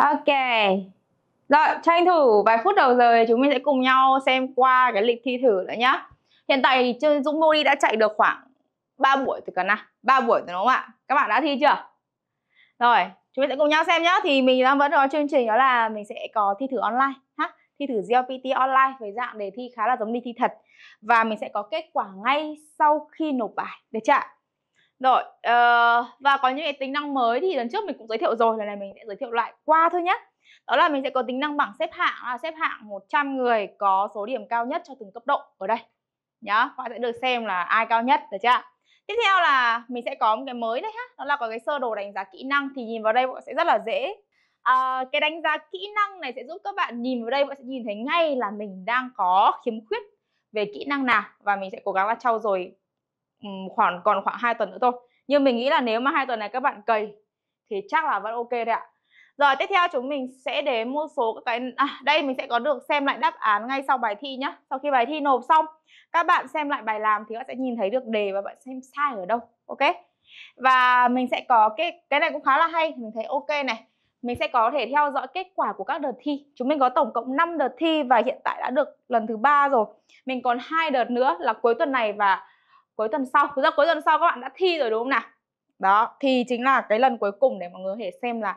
Ok Rồi tranh thủ vài phút đầu giờ chúng mình sẽ cùng nhau xem qua cái lịch thi thử nữa nhá Hiện tại thì Dũng Mô đã chạy được khoảng 3 buổi từ cả nào 3 buổi rồi đúng không ạ? Các bạn đã thi chưa? Rồi chúng mình sẽ cùng nhau xem nhá Thì mình đang vẫn có chương trình đó là mình sẽ có thi thử online ha Thi thử GLPT online với dạng đề thi khá là giống đi thi thật Và mình sẽ có kết quả ngay sau khi nộp bài Được chưa ạ? Rồi, uh, và có những cái tính năng mới thì lần trước mình cũng giới thiệu rồi, lần này mình sẽ giới thiệu lại qua thôi nhé. Đó là mình sẽ có tính năng bảng xếp hạng, là xếp hạng 100 người có số điểm cao nhất cho từng cấp độ ở đây. Nhá, họ sẽ được xem là ai cao nhất, được chưa? Tiếp theo là mình sẽ có một cái mới đấy ha, đó là có cái sơ đồ đánh giá kỹ năng thì nhìn vào đây bọn sẽ rất là dễ. À, cái đánh giá kỹ năng này sẽ giúp các bạn nhìn vào đây bọn sẽ nhìn thấy ngay là mình đang có khiếm khuyết về kỹ năng nào và mình sẽ cố gắng là trau dồi khoảng còn khoảng 2 tuần nữa thôi nhưng mình nghĩ là nếu mà hai tuần này các bạn cày thì chắc là vẫn ok đấy ạ rồi tiếp theo chúng mình sẽ đến một số cái à, đây mình sẽ có được xem lại đáp án ngay sau bài thi nhá sau khi bài thi nộp xong các bạn xem lại bài làm thì các bạn sẽ nhìn thấy được đề và bạn xem sai ở đâu ok và mình sẽ có cái cái này cũng khá là hay mình thấy ok này mình sẽ có thể theo dõi kết quả của các đợt thi chúng mình có tổng cộng 5 đợt thi và hiện tại đã được lần thứ ba rồi mình còn hai đợt nữa là cuối tuần này và cuối tuần sau thực ra cuối tuần sau các bạn đã thi rồi đúng không nào đó thì chính là cái lần cuối cùng để mọi người có thể xem là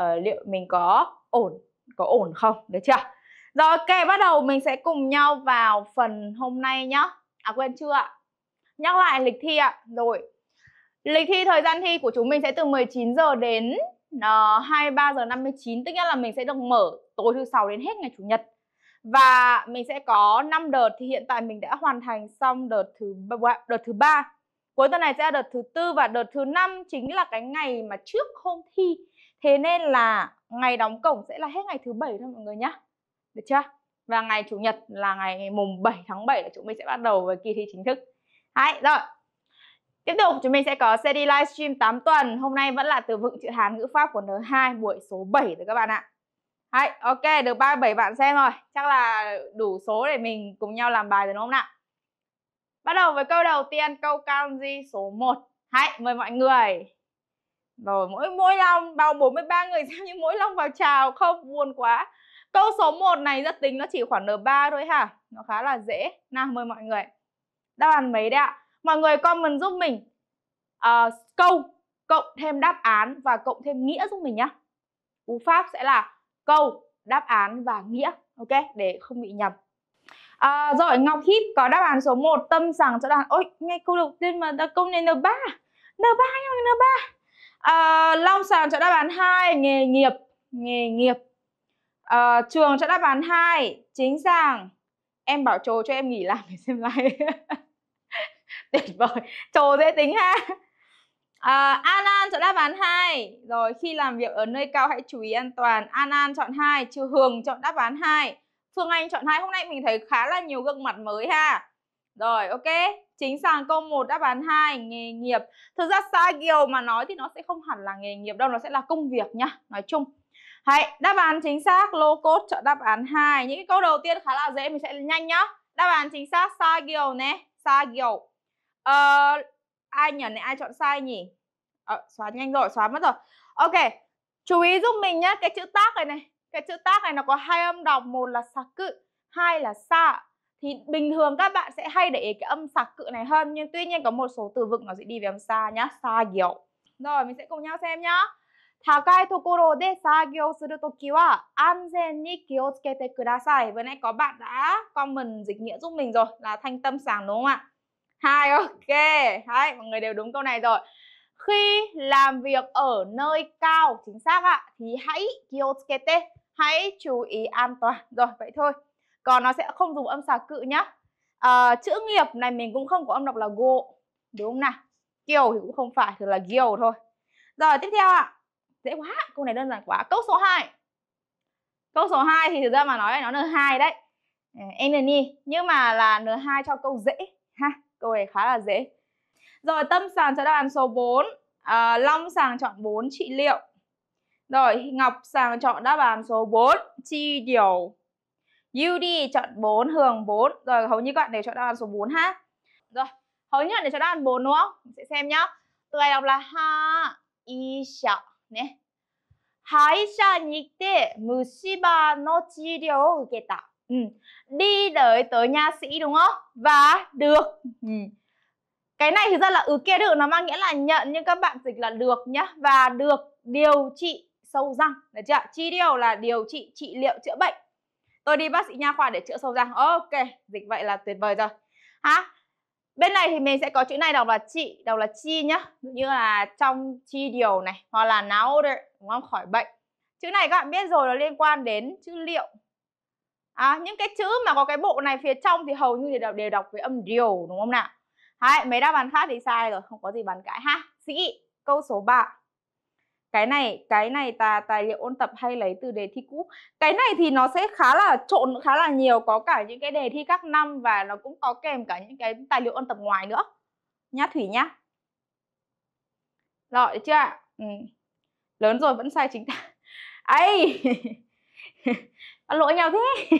uh, liệu mình có ổn có ổn không được chưa rồi ok bắt đầu mình sẽ cùng nhau vào phần hôm nay nhá à quên chưa ạ nhắc lại lịch thi ạ rồi lịch thi thời gian thi của chúng mình sẽ từ 19 giờ đến uh, ờ, 23 giờ 59 tức nghĩa là mình sẽ được mở tối thứ sáu đến hết ngày chủ nhật và mình sẽ có 5 đợt thì hiện tại mình đã hoàn thành xong đợt thứ đợt thứ ba cuối tuần này sẽ là đợt thứ tư và đợt thứ năm chính là cái ngày mà trước hôm thi thế nên là ngày đóng cổng sẽ là hết ngày thứ bảy thôi mọi người nhá được chưa và ngày chủ nhật là ngày mùng 7 tháng 7 là chúng mình sẽ bắt đầu với kỳ thi chính thức Đấy, rồi Tiếp tục chúng mình sẽ có series livestream 8 tuần Hôm nay vẫn là từ vựng chữ Hán ngữ pháp của N2 buổi số 7 rồi các bạn ạ Đấy, ok, được 37 bạn xem rồi. Chắc là đủ số để mình cùng nhau làm bài rồi đúng không nào? Bắt đầu với câu đầu tiên, câu kanji số 1. Hãy mời mọi người. Rồi, mỗi mỗi lòng bao 43 người xem như mỗi lòng vào chào không buồn quá. Câu số 1 này rất tính nó chỉ khoảng N3 thôi hả? Nó khá là dễ. Nào mời mọi người. Đáp án mấy đấy ạ? Mọi người comment giúp mình uh, câu cộng thêm đáp án và cộng thêm nghĩa giúp mình nhá. Cú pháp sẽ là câu, đáp án và nghĩa ok để không bị nhầm. À, rồi Ngọc Híp có đáp án số 1 Tâm rằng cho đàn Ôi ngay câu đầu tiên mà câu này n ba n ba nhưng n ba à, Long sàng cho đáp án 2 Nghề nghiệp Nghề nghiệp à, Trường cho đáp án 2 Chính rằng Em bảo trồ cho em nghỉ làm để xem lại Tuyệt vời Trồ dễ tính ha À, ờ, Anan chọn đáp án 2 Rồi khi làm việc ở nơi cao hãy chú ý an toàn Anan chọn 2 Trừ Hường chọn đáp án 2 Phương Anh chọn 2 Hôm nay mình thấy khá là nhiều gương mặt mới ha Rồi ok Chính sàng câu 1 đáp án 2 Nghề nghiệp Thực ra xa kiều mà nói thì nó sẽ không hẳn là nghề nghiệp đâu Nó sẽ là công việc nha, Nói chung Hãy đáp án chính xác lô cốt chọn đáp án 2 Những cái câu đầu tiên khá là dễ mình sẽ nhanh nhá Đáp án chính xác Sa kiều nè Sa kiều uh, ờ, ai nhấn này ai chọn sai nhỉ à, xóa nhanh rồi xóa mất rồi ok chú ý giúp mình nhé cái chữ tác này này cái chữ tác này nó có hai âm đọc một là sạc cự hai là xa thì bình thường các bạn sẽ hay để ý cái âm sạc cự này hơn nhưng tuy nhiên có một số từ vựng nó sẽ đi về âm xa nhá xa kiểu rồi mình sẽ cùng nhau xem nhá de suru toki wa anzen ni kudasai. Vừa nãy có bạn đã comment dịch nghĩa giúp mình rồi là thanh tâm sàng đúng không ạ? hai ok hai, mọi người đều đúng câu này rồi khi làm việc ở nơi cao chính xác ạ thì hãy kioskete hãy chú ý an toàn rồi vậy thôi còn nó sẽ không dùng âm xà cự nhá à, chữ nghiệp này mình cũng không có âm đọc là go đúng không nào kiều thì cũng không phải thường là kiều thôi rồi tiếp theo ạ dễ quá câu này đơn giản quá câu số 2 câu số 2 thì thực ra mà nói là nó n hai đấy ờ, n nhưng mà là n 2 cho câu dễ ha Câu này khá là dễ. Rồi tâm sàng cho đáp án số 4. À, Long sàng chọn 4 trị liệu. Rồi Ngọc sàng chọn đáp án số 4 chi điều. UD chọn 4 hưởng 4. Rồi hầu như các bạn đều chọn đáp án số 4 ha. Rồi, hầu như các bạn đều chọn đáp án 4 đúng không? Mình sẽ xem nhá. Từ này đọc là ha y xạ nè. hai chi 歯医者に行って虫歯の治療を受けた。Ừ. đi tới tới nha sĩ đúng không và được ừ. cái này thực ra là ừ kia được nó mang nghĩa là nhận nhưng các bạn dịch là được nhá và được điều trị sâu răng được chưa chi điều là điều trị trị liệu chữa bệnh tôi đi bác sĩ nha khoa để chữa sâu răng ok dịch vậy là tuyệt vời rồi ha bên này thì mình sẽ có chữ này đọc là trị đọc là chi nhá như là trong chi điều này hoặc là now order đúng không khỏi bệnh chữ này các bạn biết rồi nó liên quan đến chữ liệu à, những cái chữ mà có cái bộ này phía trong thì hầu như đều, đều đọc với âm điều đúng không nào Hai mấy đáp án khác thì sai rồi không có gì bàn cãi ha sĩ câu số 3 cái này cái này ta tài liệu ôn tập hay lấy từ đề thi cũ cái này thì nó sẽ khá là trộn khá là nhiều có cả những cái đề thi các năm và nó cũng có kèm cả những cái tài liệu ôn tập ngoài nữa nhá thủy nhá rồi được chưa ạ ừ. lớn rồi vẫn sai chính ta ấy ăn lỗi nhau thế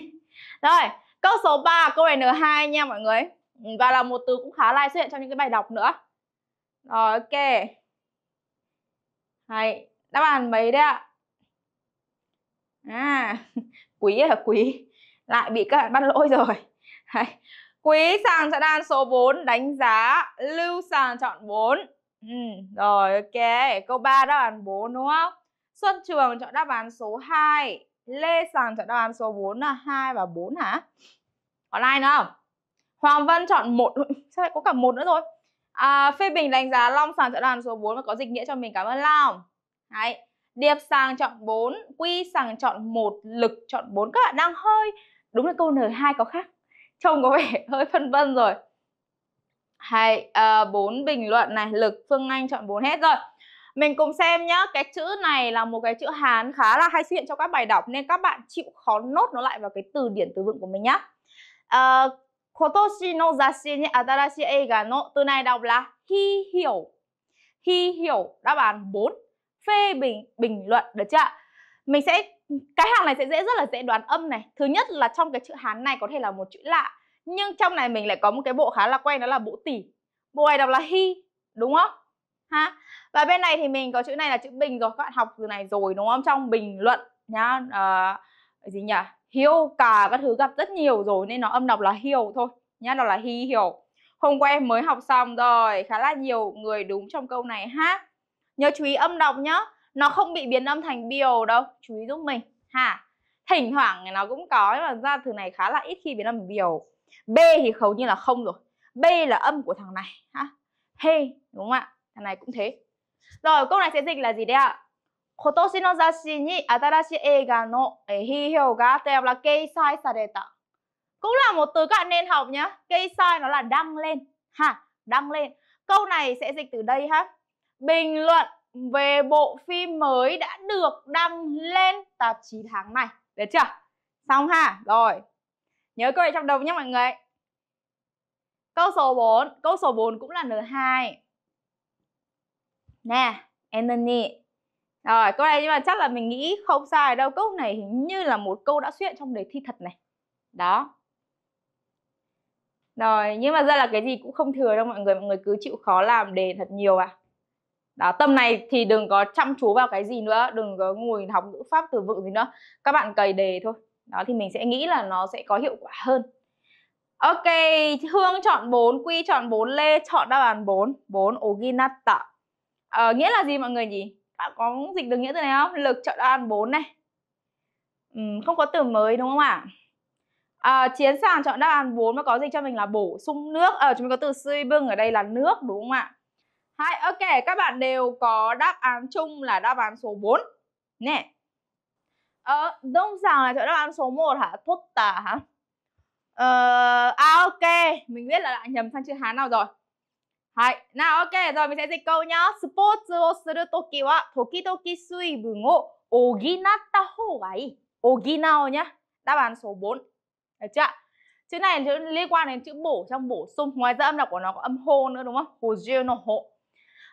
rồi câu số 3 câu này n hai nha mọi người ừ, và là một từ cũng khá lai xuất hiện trong những cái bài đọc nữa rồi ok hay đáp án mấy đấy ạ à quý là quý lại bị các bạn bắt lỗi rồi hay. quý sàng chọn đan số 4 đánh giá lưu sàng chọn 4 ừ, rồi ok câu 3 đáp án 4 đúng không Xuân Trường chọn đáp án số 2 Lê Sàng chọn đáp án số 4 là 2 và 4 hả? Còn ai nữa không? Hoàng Vân chọn một Sao lại có cả một nữa rồi? À, phê bình đánh giá Long Sàng chọn đáp án số 4 và có dịch nghĩa cho mình. Cảm ơn Long. Đấy. Điệp Sàng chọn 4, Quy Sàng chọn một, Lực chọn 4. Các bạn đang hơi đúng là câu N2 có khác. Trông có vẻ hơi phân vân rồi. Hay à, 4 bình luận này, Lực Phương Anh chọn 4 hết rồi. Mình cùng xem nhá, cái chữ này là một cái chữ Hán khá là hay xuất hiện trong các bài đọc nên các bạn chịu khó nốt nó lại vào cái từ điển từ vựng của mình nhá. Uh, Kotoshi no zashi ni atarashi eiga no từ này đọc là hi hiểu. Hi hiểu đáp án 4. Phê bình bình luận được chưa Mình sẽ cái hàng này sẽ dễ rất là dễ đoán âm này. Thứ nhất là trong cái chữ Hán này có thể là một chữ lạ nhưng trong này mình lại có một cái bộ khá là quen đó là bộ tỷ. Bộ này đọc là hi đúng không? ha và bên này thì mình có chữ này là chữ bình rồi các bạn học từ này rồi đúng không trong bình luận nhá à, gì nhỉ hiêu cà các thứ gặp rất nhiều rồi nên nó âm đọc là hiểu thôi nhá đó là hi hiểu hôm qua em mới học xong rồi khá là nhiều người đúng trong câu này ha nhớ chú ý âm đọc nhá nó không bị biến âm thành biều đâu chú ý giúp mình ha thỉnh thoảng nó cũng có nhưng mà ra từ này khá là ít khi biến âm biều b thì hầu như là không rồi b là âm của thằng này ha hey đúng không ạ Thằng này cũng thế. Rồi, câu này sẽ dịch là gì đây ạ? 今年の雑誌に新しい映画の批評が tên là cây sai sa đề tạ. Cũng là một từ các bạn nên học nhé. Cây nó là đăng lên. Ha, đăng lên. Câu này sẽ dịch từ đây ha. Bình luận về bộ phim mới đã được đăng lên tạp chí tháng này. Được chưa? Xong ha. Rồi. Nhớ câu này trong đầu nhé mọi người. Câu số 4. Câu số 4 cũng là N2 nè Anthony rồi câu này nhưng mà chắc là mình nghĩ không sai đâu câu này hình như là một câu đã xuất hiện trong đề thi thật này đó rồi nhưng mà ra là cái gì cũng không thừa đâu mọi người mọi người cứ chịu khó làm đề thật nhiều à đó tâm này thì đừng có chăm chú vào cái gì nữa đừng có ngồi học ngữ pháp từ vựng gì nữa các bạn cày đề thôi đó thì mình sẽ nghĩ là nó sẽ có hiệu quả hơn ok hương chọn 4 quy chọn 4 lê chọn đáp án 4 4 oginata ờ, nghĩa là gì mọi người nhỉ bạn có dịch được nghĩa từ này không lực chọn đoan 4 này ừ, không có từ mới đúng không ạ à, chiến sàng chọn đáp án 4 và có gì cho mình là bổ sung nước ở ờ, à, chúng mình có từ suy bưng ở đây là nước đúng không ạ hai ok các bạn đều có đáp án chung là đáp án số 4 nè ờ, đông sàng là chọn đáp án số 1 hả thốt tả hả ờ, à, ok mình biết là đã nhầm sang chữ hán nào rồi na, sẽ dịch câu nhá? Đáp án số 4. Được chưa? Chữ này liên quan đến chữ bổ trong bổ sung. Ngoài ra âm đọc của nó có âm hô nữa đúng không? Hồ dư nó hộ.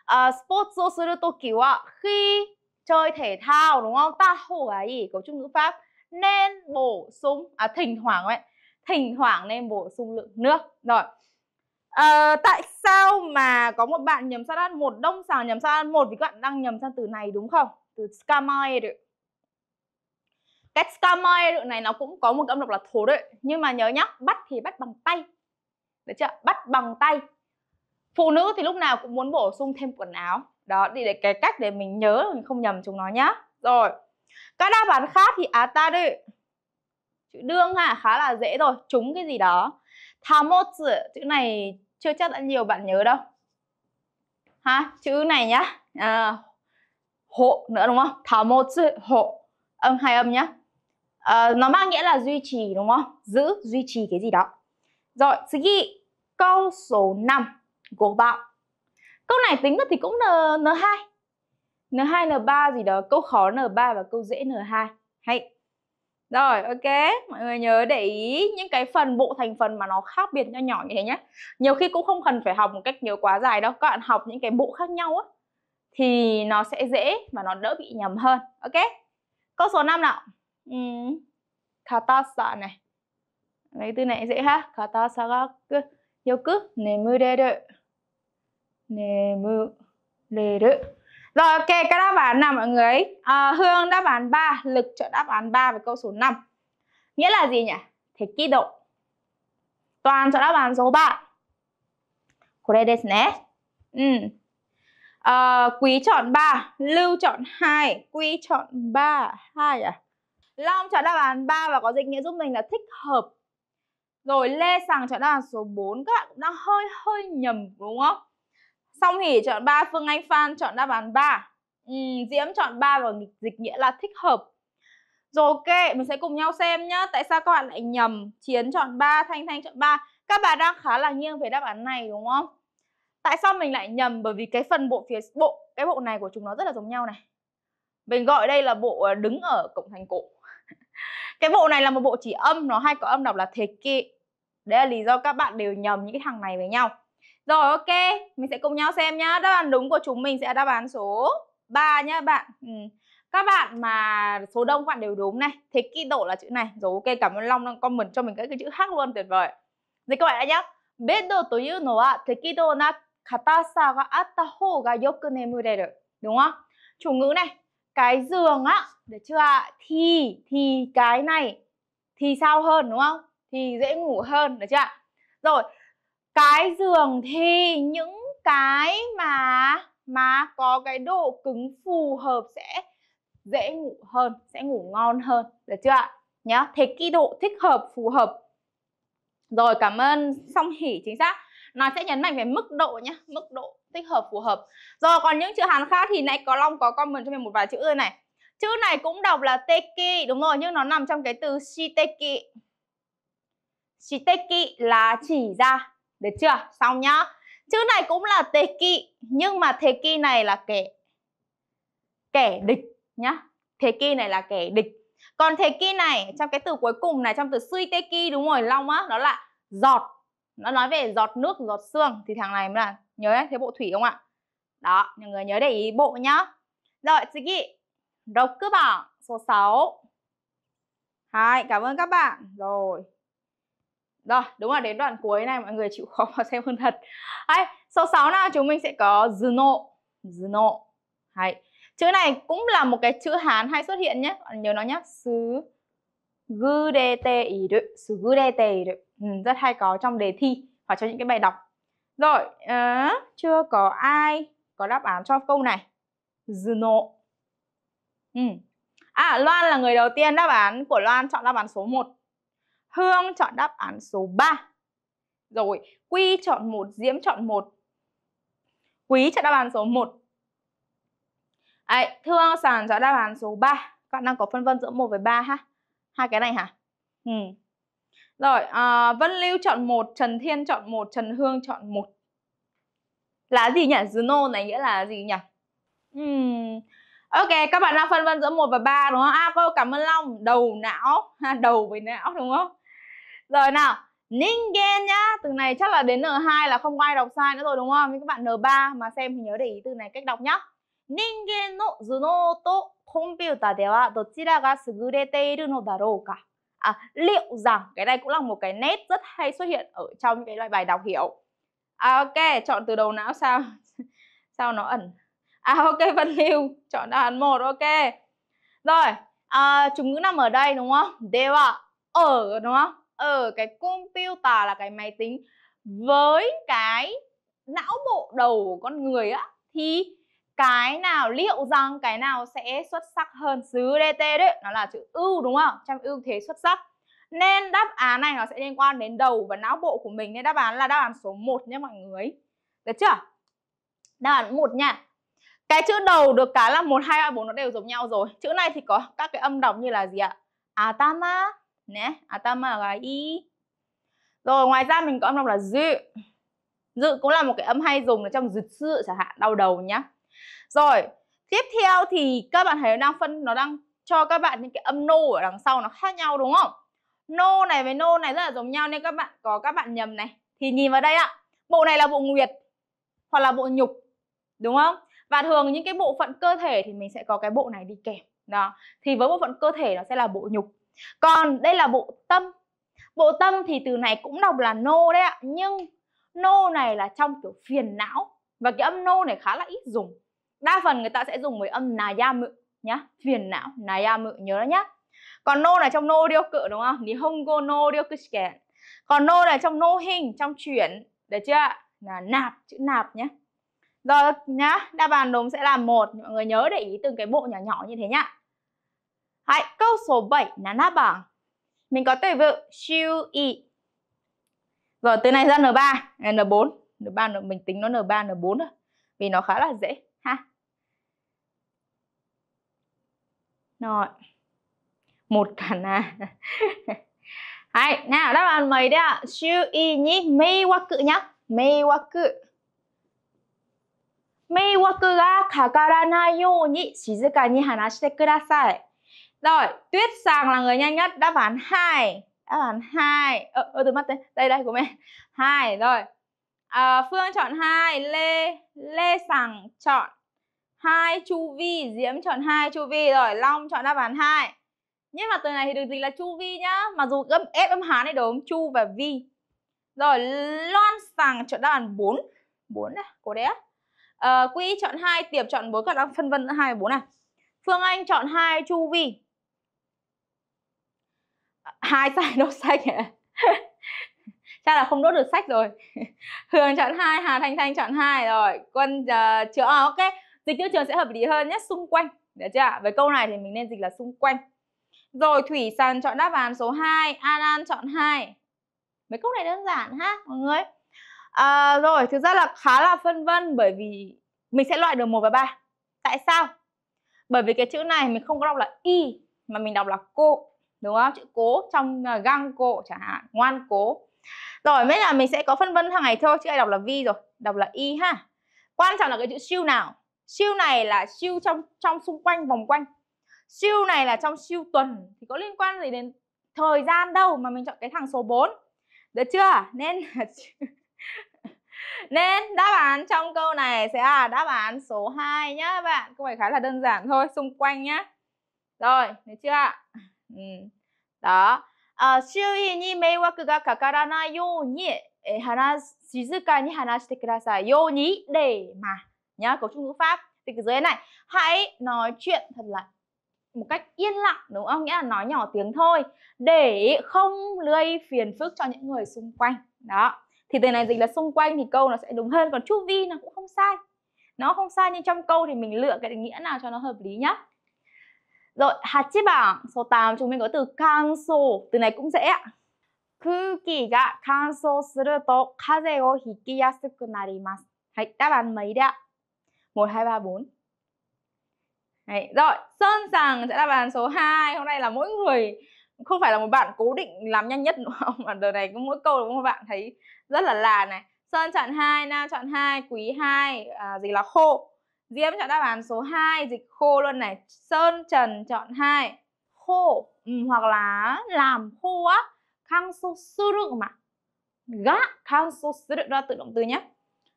À, sports をするときは khi chơi thể thao đúng không? Ta hô là gì? Cấu trúc ngữ pháp. Nên bổ sung, à thỉnh thoảng ấy. Thỉnh thoảng nên bổ sung lượng nước. Rồi à, tại sao mà có một bạn nhầm ăn một đông sàng nhầm ăn một vì các bạn đang nhầm sang từ này đúng không từ scamai được cái scamai này nó cũng có một âm đọc là thố đấy nhưng mà nhớ nhá bắt thì bắt bằng tay được chưa bắt bằng tay phụ nữ thì lúc nào cũng muốn bổ sung thêm quần áo đó thì để cái cách để mình nhớ mình không nhầm chúng nó nhá rồi các đáp án khác thì á à ta đấy chữ đương ha khá là dễ rồi chúng cái gì đó thà chữ này chưa chắc đã nhiều bạn nhớ đâu ha chữ này nhá à, hộ nữa đúng không thảo một chữ hộ âm hai âm nhá à, nó mang nghĩa là duy trì đúng không giữ duy trì cái gì đó rồi sugi câu số 5 của bạn câu này tính được thì cũng n n hai n hai n ba gì đó câu khó n ba và câu dễ n hai hay rồi, ok, mọi người nhớ để ý những cái phần bộ thành phần mà nó khác biệt nho nhỏ như thế nhé Nhiều khi cũng không cần phải học một cách nhớ quá dài đâu Các bạn học những cái bộ khác nhau á Thì nó sẽ dễ và nó đỡ bị nhầm hơn Ok, câu số 5 nào ừ. Katasa này Lấy từ này dễ ha Katasa ga ku yoku nemu deru Nemu deru rồi ok, các đáp án nào mọi người? À, Hương đáp án 3, Lực chọn đáp án 3 với câu số 5. Nghĩa là gì nhỉ? Thế kỷ độ. Toàn chọn đáp án số 3. これですね. Ừ. À, quý chọn 3, Lưu chọn 2, Quý chọn 3, 2 à? Long chọn đáp án 3 và có dịch nghĩa giúp mình là thích hợp. Rồi Lê Sàng chọn đáp án số 4, các bạn cũng đang hơi hơi nhầm đúng không? Song Hỷ chọn 3, Phương Anh Phan chọn đáp án 3. Ừ, Diễm chọn 3 và dịch nghĩa là thích hợp. Rồi ok, mình sẽ cùng nhau xem nhá. Tại sao các bạn lại nhầm? Chiến chọn 3, Thanh Thanh chọn 3. Các bạn đang khá là nghiêng về đáp án này đúng không? Tại sao mình lại nhầm? Bởi vì cái phần bộ phía bộ cái bộ này của chúng nó rất là giống nhau này. Mình gọi đây là bộ ờ, đứng ở cổng thành cổ. cái bộ này là một bộ chỉ âm, nó hay có âm đọc là thế kỵ. Đấy là lý do các bạn đều nhầm những cái thằng này với nhau. Rồi ok, mình sẽ cùng nhau xem nhá. Đáp án đúng của chúng mình sẽ là đáp án số 3 nhá bạn. Ừ. Các bạn mà số đông các bạn đều đúng này. Thế kỹ độ là chữ này. Rồi ok, cảm ơn Long đang comment cho mình cái, cái chữ khác luôn tuyệt vời. Rồi các bạn đã nhá. Beddo というのは適度な硬さがあった方がよく眠れる。Đúng không? Chủ ngữ này, cái giường á, được chưa ạ? Thì thì cái này thì sao hơn đúng không? Thì dễ ngủ hơn được chưa ạ? Rồi, cái giường thì những cái mà mà có cái độ cứng phù hợp sẽ dễ ngủ hơn sẽ ngủ ngon hơn được chưa ạ nhá thế cái độ thích hợp phù hợp rồi cảm ơn song hỉ chính xác nó sẽ nhấn mạnh về mức độ nhá mức độ thích hợp phù hợp rồi còn những chữ hán khác thì nãy có long có comment cho mình một vài chữ rồi này chữ này cũng đọc là teki đúng rồi nhưng nó nằm trong cái từ shiteki shiteki là chỉ ra được chưa? Xong nhá. Chữ này cũng là tề kỵ nhưng mà thế kỵ này là kẻ kẻ địch nhá. Thế kỵ này là kẻ địch. Còn thế kỵ này trong cái từ cuối cùng này trong từ suy tê kỵ đúng rồi Long á, đó là giọt. Nó nói về giọt nước, giọt xương thì thằng này mới là nhớ đấy, thế bộ thủy không ạ? Đó, mọi người nhớ để ý bộ nhá. Rồi, chị đọc cứ bảo số 6. Hai, cảm ơn các bạn. Rồi. Rồi, đúng là đến đoạn cuối này mọi người chịu khó vào xem hơn thật. Hay, số 6 nào chúng mình sẽ có Zuno. Zuno. Hay. Chữ này cũng là một cái chữ Hán hay xuất hiện nhé. Bạn nhớ nó nhé. Sư gư đê tê ý đự. Sư gư đê tê ý đự. Ừ, rất hay có trong đề thi hoặc trong những cái bài đọc. Rồi, à, chưa có ai có đáp án cho câu này. Zuno. Ừ. À, Loan là người đầu tiên đáp án của Loan chọn đáp án số 1. Hương chọn đáp án số 3. Rồi, Quy chọn 1, Diễm chọn 1. Quý chọn đáp án số 1. Đấy, Thương Sàn chọn đáp án số 3. Các bạn đang có phân vân giữa 1 với 3 ha. Hai cái này hả? Ừ. Rồi, à, Vân Lưu chọn 1, Trần Thiên chọn 1, Trần Hương chọn 1. Là gì nhỉ? Juno này nghĩa là gì nhỉ? Uhm. Ok, các bạn đang phân vân giữa 1 và 3 đúng không? À, cô vâng, cảm ơn Long, đầu não, ha, đầu với não đúng không? Rồi nào, Ningen nhá Từ này chắc là đến N2 là không ai đọc sai nữa rồi đúng không? Nhưng các bạn N3 mà xem thì nhớ để ý từ này cách đọc nhá Ningen no zuno to computer de wa dochira ga sugurete iru no darou ka À, liệu rằng cái này cũng là một cái nét rất hay xuất hiện ở trong cái loại bài đọc hiểu à, ok chọn từ đầu não sao sao nó ẩn à ok Vân Lưu chọn đáp án một ok rồi à, chúng ngữ nằm ở đây đúng không? Dewa ở đúng không? ở ờ, cái computer là cái máy tính với cái não bộ đầu của con người á thì cái nào liệu rằng cái nào sẽ xuất sắc hơn xứ DT đấy nó là chữ ưu đúng không trong ưu thế xuất sắc nên đáp án này nó sẽ liên quan đến đầu và não bộ của mình nên đáp án là đáp án số 1 nhé mọi người được chưa đáp án một nha cái chữ đầu được cá là một hai ba bốn nó đều giống nhau rồi chữ này thì có các cái âm đọc như là gì ạ atama à, nè atama là y rồi ngoài ra mình có âm đọc là dự dự cũng là một cái âm hay dùng ở trong dự sự chẳng hạn đau đầu nhá rồi tiếp theo thì các bạn thấy nó đang phân nó đang cho các bạn những cái âm nô ở đằng sau nó khác nhau đúng không nô này với nô này rất là giống nhau nên các bạn có các bạn nhầm này thì nhìn vào đây ạ bộ này là bộ nguyệt hoặc là bộ nhục đúng không và thường những cái bộ phận cơ thể thì mình sẽ có cái bộ này đi kèm đó thì với bộ phận cơ thể nó sẽ là bộ nhục còn đây là bộ tâm. Bộ tâm thì từ này cũng đọc là nô đấy ạ. Nhưng nô này là trong kiểu phiền não. Và cái âm nô này khá là ít dùng. Đa phần người ta sẽ dùng với âm nà ya mự nhá. Phiền não, nà ya mự nhớ đó nhá. Còn nô là trong nô điêu cự đúng không? Ni hongo nô điêu cự Còn nô là trong nô hình, trong chuyển. Được chưa ạ? Là nạp, chữ nạp nhé. Rồi nhá, đáp án đúng sẽ là một Mọi người nhớ để ý từng cái bộ nhỏ nhỏ như thế nhá Hãy câu số 7 là nát bảng. Mình có từ vựng siêu y. Rồi từ này ra N3, N4. N3 mình tính nó N3, N4 thôi. Vì nó khá là dễ. ha. Rồi. Một cả na. Hãy, nào đáp án mấy đấy ạ? Siêu y nhí, mê quá cự nhá. Mê quá cự. quá cự, 迷惑がかからないように静かに話してください。rồi, Tuyết Sàng là người nhanh nhất, đáp án 2. Đáp án 2. Ờ, ờ từ mắt đây. Đây đây của mẹ. 2 rồi. À, Phương chọn 2, Lê Lê Sàng chọn 2, Chu Vi, Diễm chọn 2, Chu Vi rồi, Long chọn đáp án 2. Nhưng mà từ này thì được dịch là Chu Vi nhá, mà dù gấp ép âm Hán này đúng Chu và Vi. Rồi, Loan Sàng chọn đáp án 4. 4 này, cô đấy. À, Quy chọn 2, Tiệp chọn 4, các đang phân vân giữa 2 và 4 này. Phương Anh chọn 2, Chu Vi hai sai đốt sách chắc là không đốt được sách rồi hường chọn hai hà thanh thanh chọn hai rồi quân uh, chữa à, ok dịch tiêu trường sẽ hợp lý hơn nhất xung quanh được chưa với câu này thì mình nên dịch là xung quanh rồi thủy sàn chọn đáp án số 2 an an chọn hai mấy câu này đơn giản ha mọi người à, rồi thực ra là khá là phân vân bởi vì mình sẽ loại được một và ba tại sao bởi vì cái chữ này mình không có đọc là y mà mình đọc là cô đúng không chữ cố trong à, găng cổ chẳng hạn ngoan cố rồi mới là mình sẽ có phân vân hàng ngày thôi chữ ai đọc là vi rồi đọc là y ha quan trọng là cái chữ siêu nào siêu này là siêu trong trong xung quanh vòng quanh siêu này là trong siêu tuần thì có liên quan gì đến thời gian đâu mà mình chọn cái thằng số 4 được chưa nên nên đáp án trong câu này sẽ là đáp án số 2 nhá các bạn câu này khá là đơn giản thôi xung quanh nhá rồi được chưa ạ うん。だ。あ周囲に迷惑がかからないように、え話静かに話してください。ように để mà nhá cấu trúc ngữ pháp thì cái dưới này hãy nói chuyện thật là một cách yên lặng đúng không? Nghĩa là nói nhỏ tiếng thôi để không gây phiền phức cho những người xung quanh. Đó. Thì từ này dịch là xung quanh thì câu nó sẽ đúng hơn còn chu vi nó cũng không sai. Nó không sai nhưng trong câu thì mình lựa cái định nghĩa nào cho nó hợp lý nhá. Rồi, 8 bảng số 8 chúng mình có từ cancel. Từ này cũng dễ ạ. 空気が乾燥すると風邪をひきやすくなります。はい、đáp án mấy đấy ạ? 1, 2, 3, 4. Đấy, rồi, Sơn Sàng sẽ đáp án số 2. Hôm nay là mỗi người không phải là một bạn cố định làm nhanh nhất đúng không? Mà đợt này có mỗi câu đúng không bạn thấy rất là là này. Sơn chọn 2, Nam chọn 2, Quý 2, à, gì là khô. Diễm chọn đáp án số 2 dịch khô luôn này Sơn Trần chọn 2 khô ừ, hoặc là làm khô á khang su suru mà gá khang su suru ra tự động từ nhé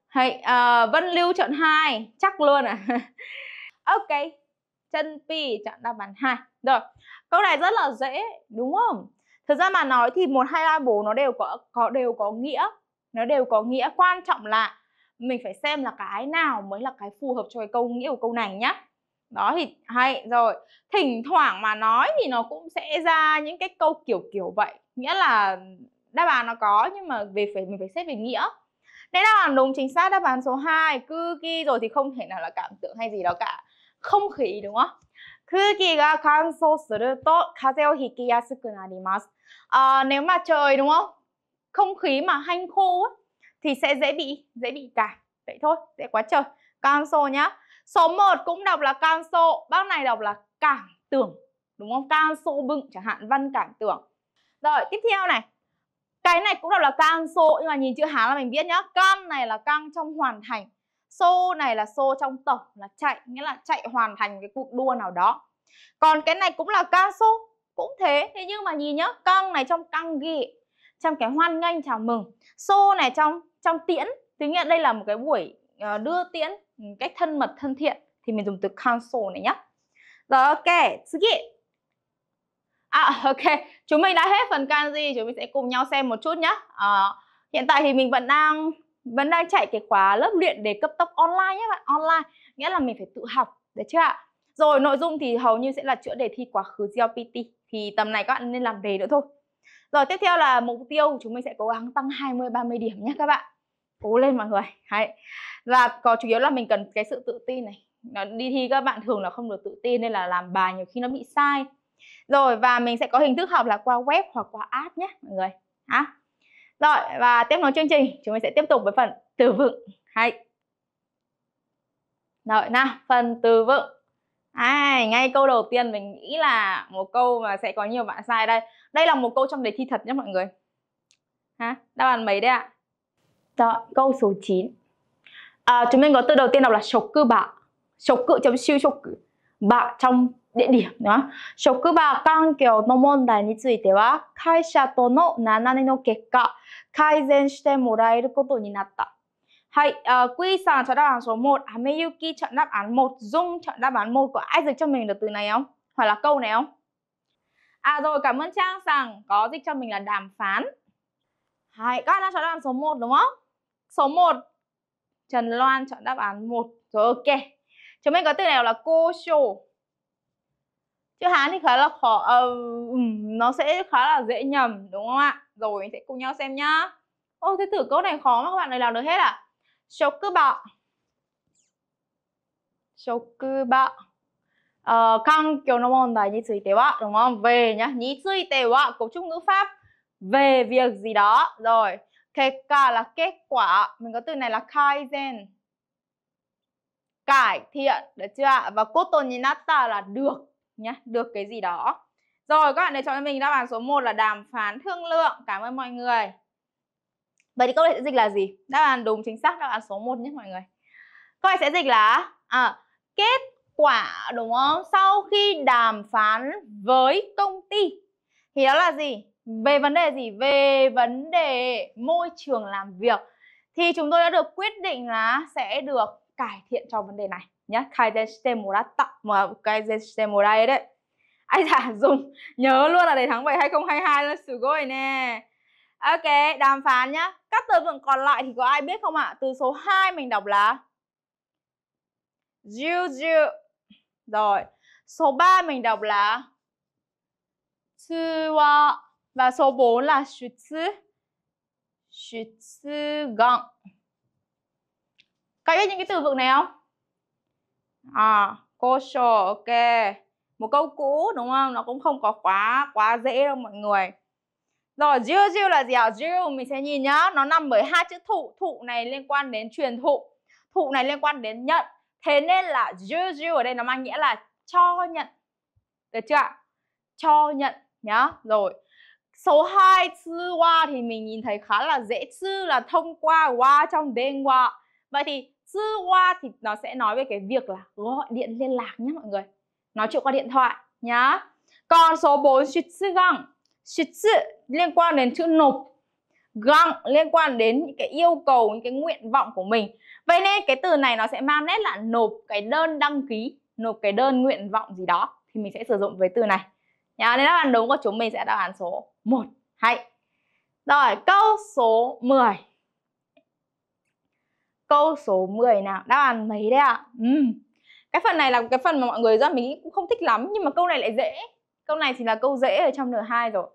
Hay, uh, Vân Lưu chọn 2 chắc luôn à ok chân pi chọn đáp án 2 rồi câu này rất là dễ đúng không thực ra mà nói thì một hai ba bốn nó đều có có đều có nghĩa nó đều có nghĩa quan trọng là mình phải xem là cái nào mới là cái phù hợp cho cái câu nghĩa của câu này nhá đó thì hay rồi thỉnh thoảng mà nói thì nó cũng sẽ ra những cái câu kiểu kiểu vậy nghĩa là đáp án nó có nhưng mà về phải mình phải xét về nghĩa nên đáp án đúng chính xác đáp án số 2 Kuki rồi thì không thể nào là cảm tưởng hay gì đó cả không khí đúng không Kuki ga kansou suru to kaze o hiki narimasu ờ, nếu mà trời đúng không không khí mà hanh khô ấy, thì sẽ dễ bị dễ bị cảm vậy thôi dễ quá trời cancel nhá số 1 cũng đọc là cancel bác này đọc là cảm tưởng đúng không cancel bựng chẳng hạn văn cảm tưởng rồi tiếp theo này cái này cũng đọc là cancel nhưng mà nhìn chữ hán là mình biết nhá can này là căng trong hoàn thành xô này là xô trong tổng là chạy nghĩa là chạy hoàn thành cái cuộc đua nào đó còn cái này cũng là ca xô cũng thế thế nhưng mà nhìn nhá căng này trong căng ghi trong cái hoan nghênh chào mừng xô này trong trong tiễn tiếng nghĩa đây là một cái buổi ờ, đưa tiễn cách thân mật thân thiện thì mình dùng từ counsel này nhé. rồi ok sugi à ok chúng mình đã hết phần kanji chúng mình sẽ cùng nhau xem một chút nhá à, hiện tại thì mình vẫn đang vẫn đang chạy cái khóa lớp luyện để cấp tốc online nhé bạn online nghĩa là mình phải tự học được chưa ạ rồi nội dung thì hầu như sẽ là chữa đề thi quá khứ GLPT thì tầm này các bạn nên làm đề nữa thôi rồi tiếp theo là mục tiêu chúng mình sẽ cố gắng tăng 20 30 điểm nhé các bạn. Cố lên mọi người. Đấy. Và có chủ yếu là mình cần cái sự tự tin này. Nó đi thi các bạn thường là không được tự tin nên là làm bài nhiều khi nó bị sai. Rồi và mình sẽ có hình thức học là qua web hoặc qua app nhé mọi người. Hả? Rồi và tiếp nối chương trình chúng mình sẽ tiếp tục với phần từ vựng. Hay. Rồi nào, phần từ vựng À, ngay câu đầu tiên mình nghĩ là một câu mà sẽ có nhiều bạn sai đây. Đây là một câu trong đề thi thật nhé mọi người. Hả? Đáp án mấy đấy ạ? Rồi, dạ, câu số 9. À, chúng mình có từ đầu tiên đọc là sốc cư bạ. Sốc cự chấm siêu sốc cự. Bạ trong địa điểm nữa. Sốc cư bạ càng kiểu no môn đài ni tsuite wa, kaisha to no nanane no kekka, kaizen shite moraeru koto ni natta. Hãy ờ, Quy Sàng cho đáp án số 1 Hameyuki chọn đáp án 1 Dung chọn đáp án 1 Có ai dịch cho mình được từ này không? Hoặc là câu này không? À rồi cảm ơn Trang rằng Có dịch cho mình là đàm phán Hãy các bạn đã chọn đáp án số 1 đúng không? Số 1 Trần Loan chọn đáp án 1 Rồi ok Chúng mình có từ nào là cô show Chữ Hán thì khá là khó uh, Nó sẽ khá là dễ nhầm đúng không ạ? Rồi mình sẽ cùng nhau xem nhá Ô thế thử câu này khó mà các bạn này làm được hết à? 職場職場 uh, Căn kiểu nó môn bài như tùy tế wa đúng không? Về nhá Như suy tế wa cấu trúc ngữ pháp Về việc gì đó Rồi kể cả là kết quả Mình có từ này là kaizen Cải thiện Được chưa ạ? Và koto ninata là được nhá Được cái gì đó Rồi các bạn để cho mình đáp án số 1 là đàm phán thương lượng Cảm ơn mọi người Vậy thì câu này sẽ dịch là gì? Đáp án đúng chính xác, đáp án số 1 nhé mọi người. Câu này sẽ dịch là à, kết quả đúng không? Sau khi đàm phán với công ty thì đó là gì? Về vấn đề gì? Về vấn đề môi trường làm việc thì chúng tôi đã được quyết định là sẽ được cải thiện cho vấn đề này nhé. Kaizen System đã tặng mà Kaizen System đây đấy. ai giả dùng nhớ luôn là để tháng 7 2022 là sự gọi nè. Ok, đàm phán nhá. Các từ vựng còn lại thì có ai biết không ạ? Từ số 2 mình đọc là Jiu jiu. Rồi, số 3 mình đọc là Tsuwa. Và số 4 là shutsu. Shutsu gọng. Các biết những cái từ vựng này không? À, kosho, ok. Một câu cũ đúng không? Nó cũng không có quá quá dễ đâu mọi người. Rồi, jiu jiu là gì ạ? Jiu mình sẽ nhìn nhá, nó nằm bởi hai chữ thụ, thụ này liên quan đến truyền thụ, thụ này liên quan đến nhận. Thế nên là jiu jiu ở đây nó mang nghĩa là cho nhận. Được chưa ạ? Cho nhận nhá. Rồi. Số 2 chữ qua thì mình nhìn thấy khá là dễ chữ là thông qua qua trong đen qua. Vậy thì chữ qua thì nó sẽ nói về cái việc là gọi điện liên lạc nhé mọi người. Nói chuyện qua điện thoại nhá. Còn số 4 chữ găng. Shitsu liên quan đến chữ nộp Gang liên quan đến những cái yêu cầu, những cái nguyện vọng của mình Vậy nên cái từ này nó sẽ mang nét là nộp cái đơn đăng ký Nộp cái đơn nguyện vọng gì đó Thì mình sẽ sử dụng với từ này nhà Nên đáp án đúng của chúng mình sẽ đáp án số 1 Hay Rồi câu số 10 Câu số 10 nào Đáp án mấy đây ạ? À? Uhm. Cái phần này là cái phần mà mọi người ra mình cũng không thích lắm Nhưng mà câu này lại dễ Câu này thì là câu dễ ở trong n hai rồi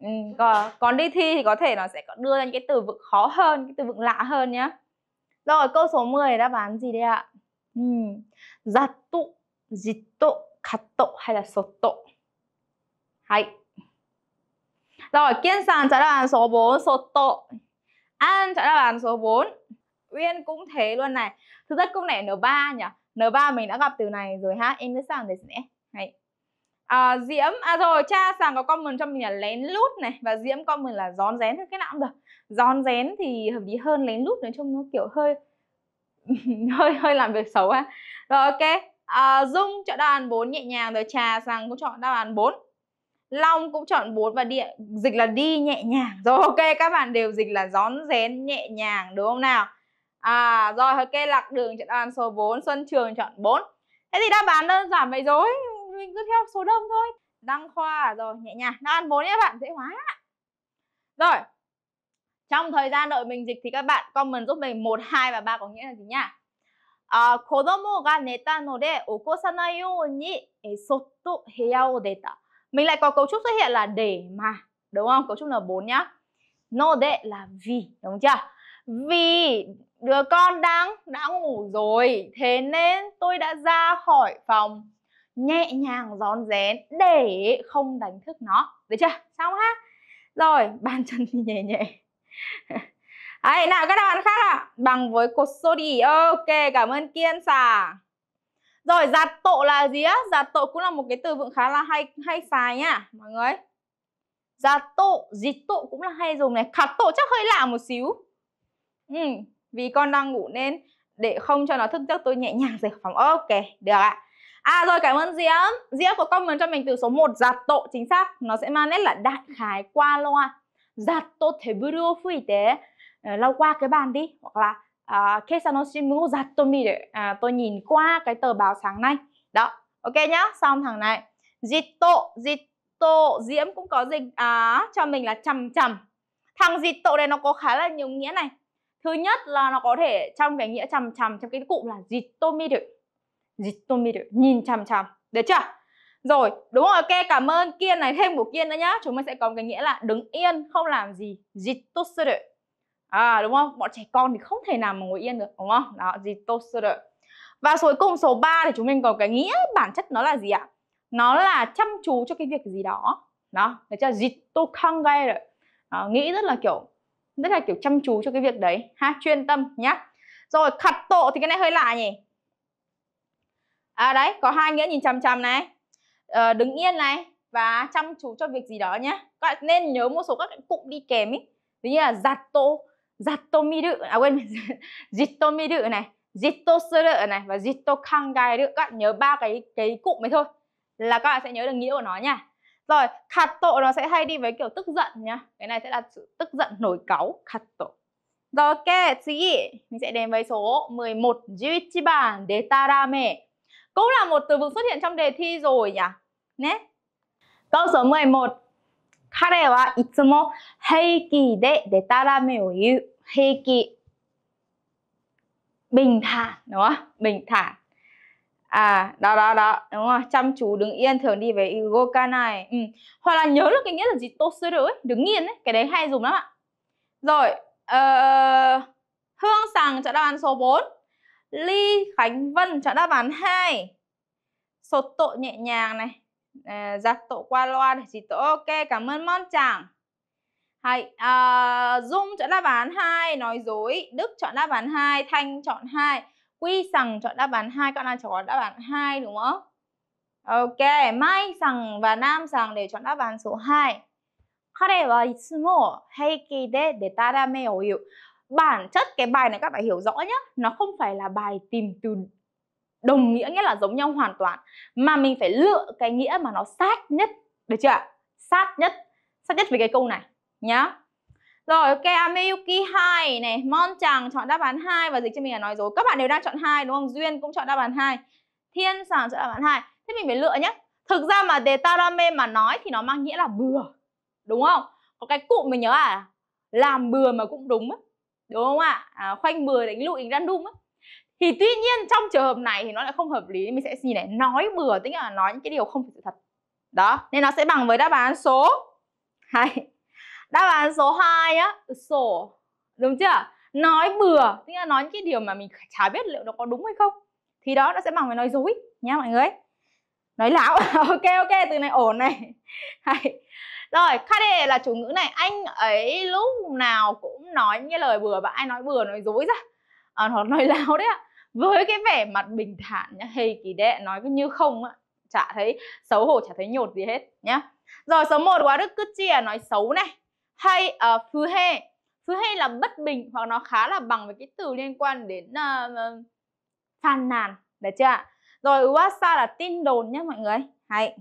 Ừ, còn, còn đi thi thì có thể nó sẽ đưa ra những cái từ vựng khó hơn cái từ vựng lạ hơn nhá rồi câu số 10 đáp án gì đây ạ ừ. giặt tụ dịch tụ khát tụ hay là sột tụ hay rồi kiên sàn trả đáp án số 4 sột tụ an trả đáp án số 4 uyên cũng thế luôn này thực ra câu này n 3 nhỉ n 3 mình đã gặp từ này rồi ha em cứ sàn để sẽ hay à, Diễm à rồi cha sàng có comment cho mình là lén lút này và Diễm comment là rón rén cái nào cũng được gión rén thì hợp lý hơn lén lút nói chung nó kiểu hơi hơi hơi làm việc xấu ha rồi ok à, Dung chọn đáp án 4 nhẹ nhàng rồi trà rằng cũng chọn đáp án 4 Long cũng chọn 4 và địa dịch là đi nhẹ nhàng rồi ok các bạn đều dịch là gión rén nhẹ nhàng đúng không nào à rồi ok lạc đường chọn đáp án số 4 Xuân Trường chọn 4 thế thì đáp án đơn giản vậy rồi mình cứ theo số đông thôi đăng khoa rồi nhẹ nhàng nó ăn bốn nhé bạn dễ hóa rồi trong thời gian đợi mình dịch thì các bạn comment giúp mình một hai và ba có nghĩa là gì nhá à, 子供が寝たので起こさないようにそっと部屋を出た mình lại có cấu trúc xuất hiện là để mà đúng không cấu trúc là bốn nhá no de là vì đúng chưa vì đứa con đang đã ngủ rồi thế nên tôi đã ra khỏi phòng nhẹ nhàng rón rén để không đánh thức nó được chưa xong ha rồi bàn chân thì nhẹ nhẹ Đấy, nào các bạn khác ạ à? bằng với cột xô đi ok cảm ơn kiên xà rồi giặt tộ là gì á giặt tộ cũng là một cái từ vựng khá là hay hay xài nha mọi người giặt tộ dịch tộ cũng là hay dùng này khạt tộ chắc hơi lạ một xíu ừ, vì con đang ngủ nên để không cho nó thức giấc tôi nhẹ nhàng rời khỏi phòng ok được ạ à. À rồi cảm ơn Diễm Diễm có comment cho mình từ số 1 Giặt tổ chính xác Nó sẽ mang nét là đại khái qua loa Giặt tổ thể bưu đưa phu y tế ờ, Lau qua cái bàn đi Hoặc là à, Kesano Shinmu giặt tổ mi để à, Tôi nhìn qua cái tờ báo sáng nay Đó ok nhá Xong thằng này Dịch tổ Dịch tổ Diễm cũng có dịch à, Cho mình là chầm chầm Thằng dịch tổ này nó có khá là nhiều nghĩa này Thứ nhất là nó có thể trong cái nghĩa chầm chầm Trong cái cụm là dịch tô mi được Jitto miru, nhìn chằm chằm. Được chưa? Rồi, đúng rồi, ok, cảm ơn Kiên này thêm một Kiên nữa nhá. Chúng mình sẽ có cái nghĩa là đứng yên, không làm gì. Jitto suru. À đúng không? Bọn trẻ con thì không thể nào mà ngồi yên được, đúng không? Đó, Jitto suru. Và cuối cùng số 3 thì chúng mình có cái nghĩa bản chất nó là gì ạ? Nó là chăm chú cho cái việc gì đó. Đó, được chưa? Jitto kangaeru. Đó, nghĩ rất là kiểu rất là kiểu chăm chú cho cái việc đấy ha chuyên tâm nhá rồi khặt tổ thì cái này hơi lạ nhỉ à, đấy có hai nghĩa nhìn chằm chằm này à, đứng yên này và chăm chú cho việc gì đó nhé các bạn nên nhớ một số các cụm đi kèm ý ví như là giặt tô giặt à quên dịch miru này dịch tô này và dịch tô khang các bạn nhớ ba cái cái cụm ấy thôi là các bạn sẽ nhớ được nghĩa của nó nha rồi khạt nó sẽ hay đi với kiểu tức giận nhá cái này sẽ là sự tức giận nổi cáu khạt tổ rồi ok, mình sẽ đến với số 11. 11番、デタラメ。cũng là một từ vựng xuất hiện trong đề thi rồi nhỉ? nhé. Câu số 11. Kare wa itsumo heiki de detarame o iu. Heiki. Bình thản, đúng không? Bình thản. À, đó đó đó, đúng rồi, chăm chú đứng yên thường đi về igoka này. Ừ. Hoặc là nhớ được cái nghĩa là gì tosuru ấy, đứng yên ấy, cái đấy hay dùng lắm ạ. Rồi, uh, Hương Sằng cho đáp số 4. Ly Khánh Vân chọn đáp án 2 Sột tội nhẹ nhàng này à, Giặt tội qua loa để chỉ tội Ok cảm ơn Mon Chàng Hay, à, Dung chọn đáp án 2 Nói dối Đức chọn đáp án 2 Thanh chọn 2 Quy Sằng chọn đáp án 2 Các bạn chọn đáp án 2 đúng không? Ok Mai Sằng và Nam Sằng đều chọn đáp án số 2彼はいつも平気でデタラメを言う。bản chất cái bài này các bạn hiểu rõ nhé nó không phải là bài tìm từ đồng nghĩa nghĩa là giống nhau hoàn toàn mà mình phải lựa cái nghĩa mà nó sát nhất được chưa sát nhất sát nhất với cái câu này nhá rồi ok Ameyuki 2 này Mon chàng chọn đáp án 2 và dịch cho mình là nói dối các bạn đều đang chọn hai đúng không Duyên cũng chọn đáp án 2 Thiên sàng chọn đáp án 2 thế mình phải lựa nhé thực ra mà đề tarame mà nói thì nó mang nghĩa là bừa đúng không có cái cụm mình nhớ à làm bừa mà cũng đúng ấy đúng không ạ à, khoanh bừa đánh lụi đánh random á thì tuy nhiên trong trường hợp này thì nó lại không hợp lý mình sẽ nhìn này nói bừa tức là nói những cái điều không phải sự thật đó nên nó sẽ bằng với đáp án số 2 đáp án số 2 á sổ đúng chưa nói bừa tức là nói những cái điều mà mình chả biết liệu nó có đúng hay không thì đó nó sẽ bằng với nói dối nhá mọi người nói láo ok ok từ này ổn này hay rồi kare là chủ ngữ này anh ấy lúc nào cũng nói những lời bừa và ai nói bừa nói dối ra à, hoặc nói láo đấy ạ với cái vẻ mặt bình thản nhá hay kỳ đệ nói như không ạ chả thấy xấu hổ chả thấy nhột gì hết nhá rồi số 1 quá đức cứ chia nói xấu này hay uh, phư hê phư hê là bất bình hoặc nó khá là bằng với cái từ liên quan đến uh, phàn nàn được chưa ạ rồi uasa là tin đồn nhé mọi người hay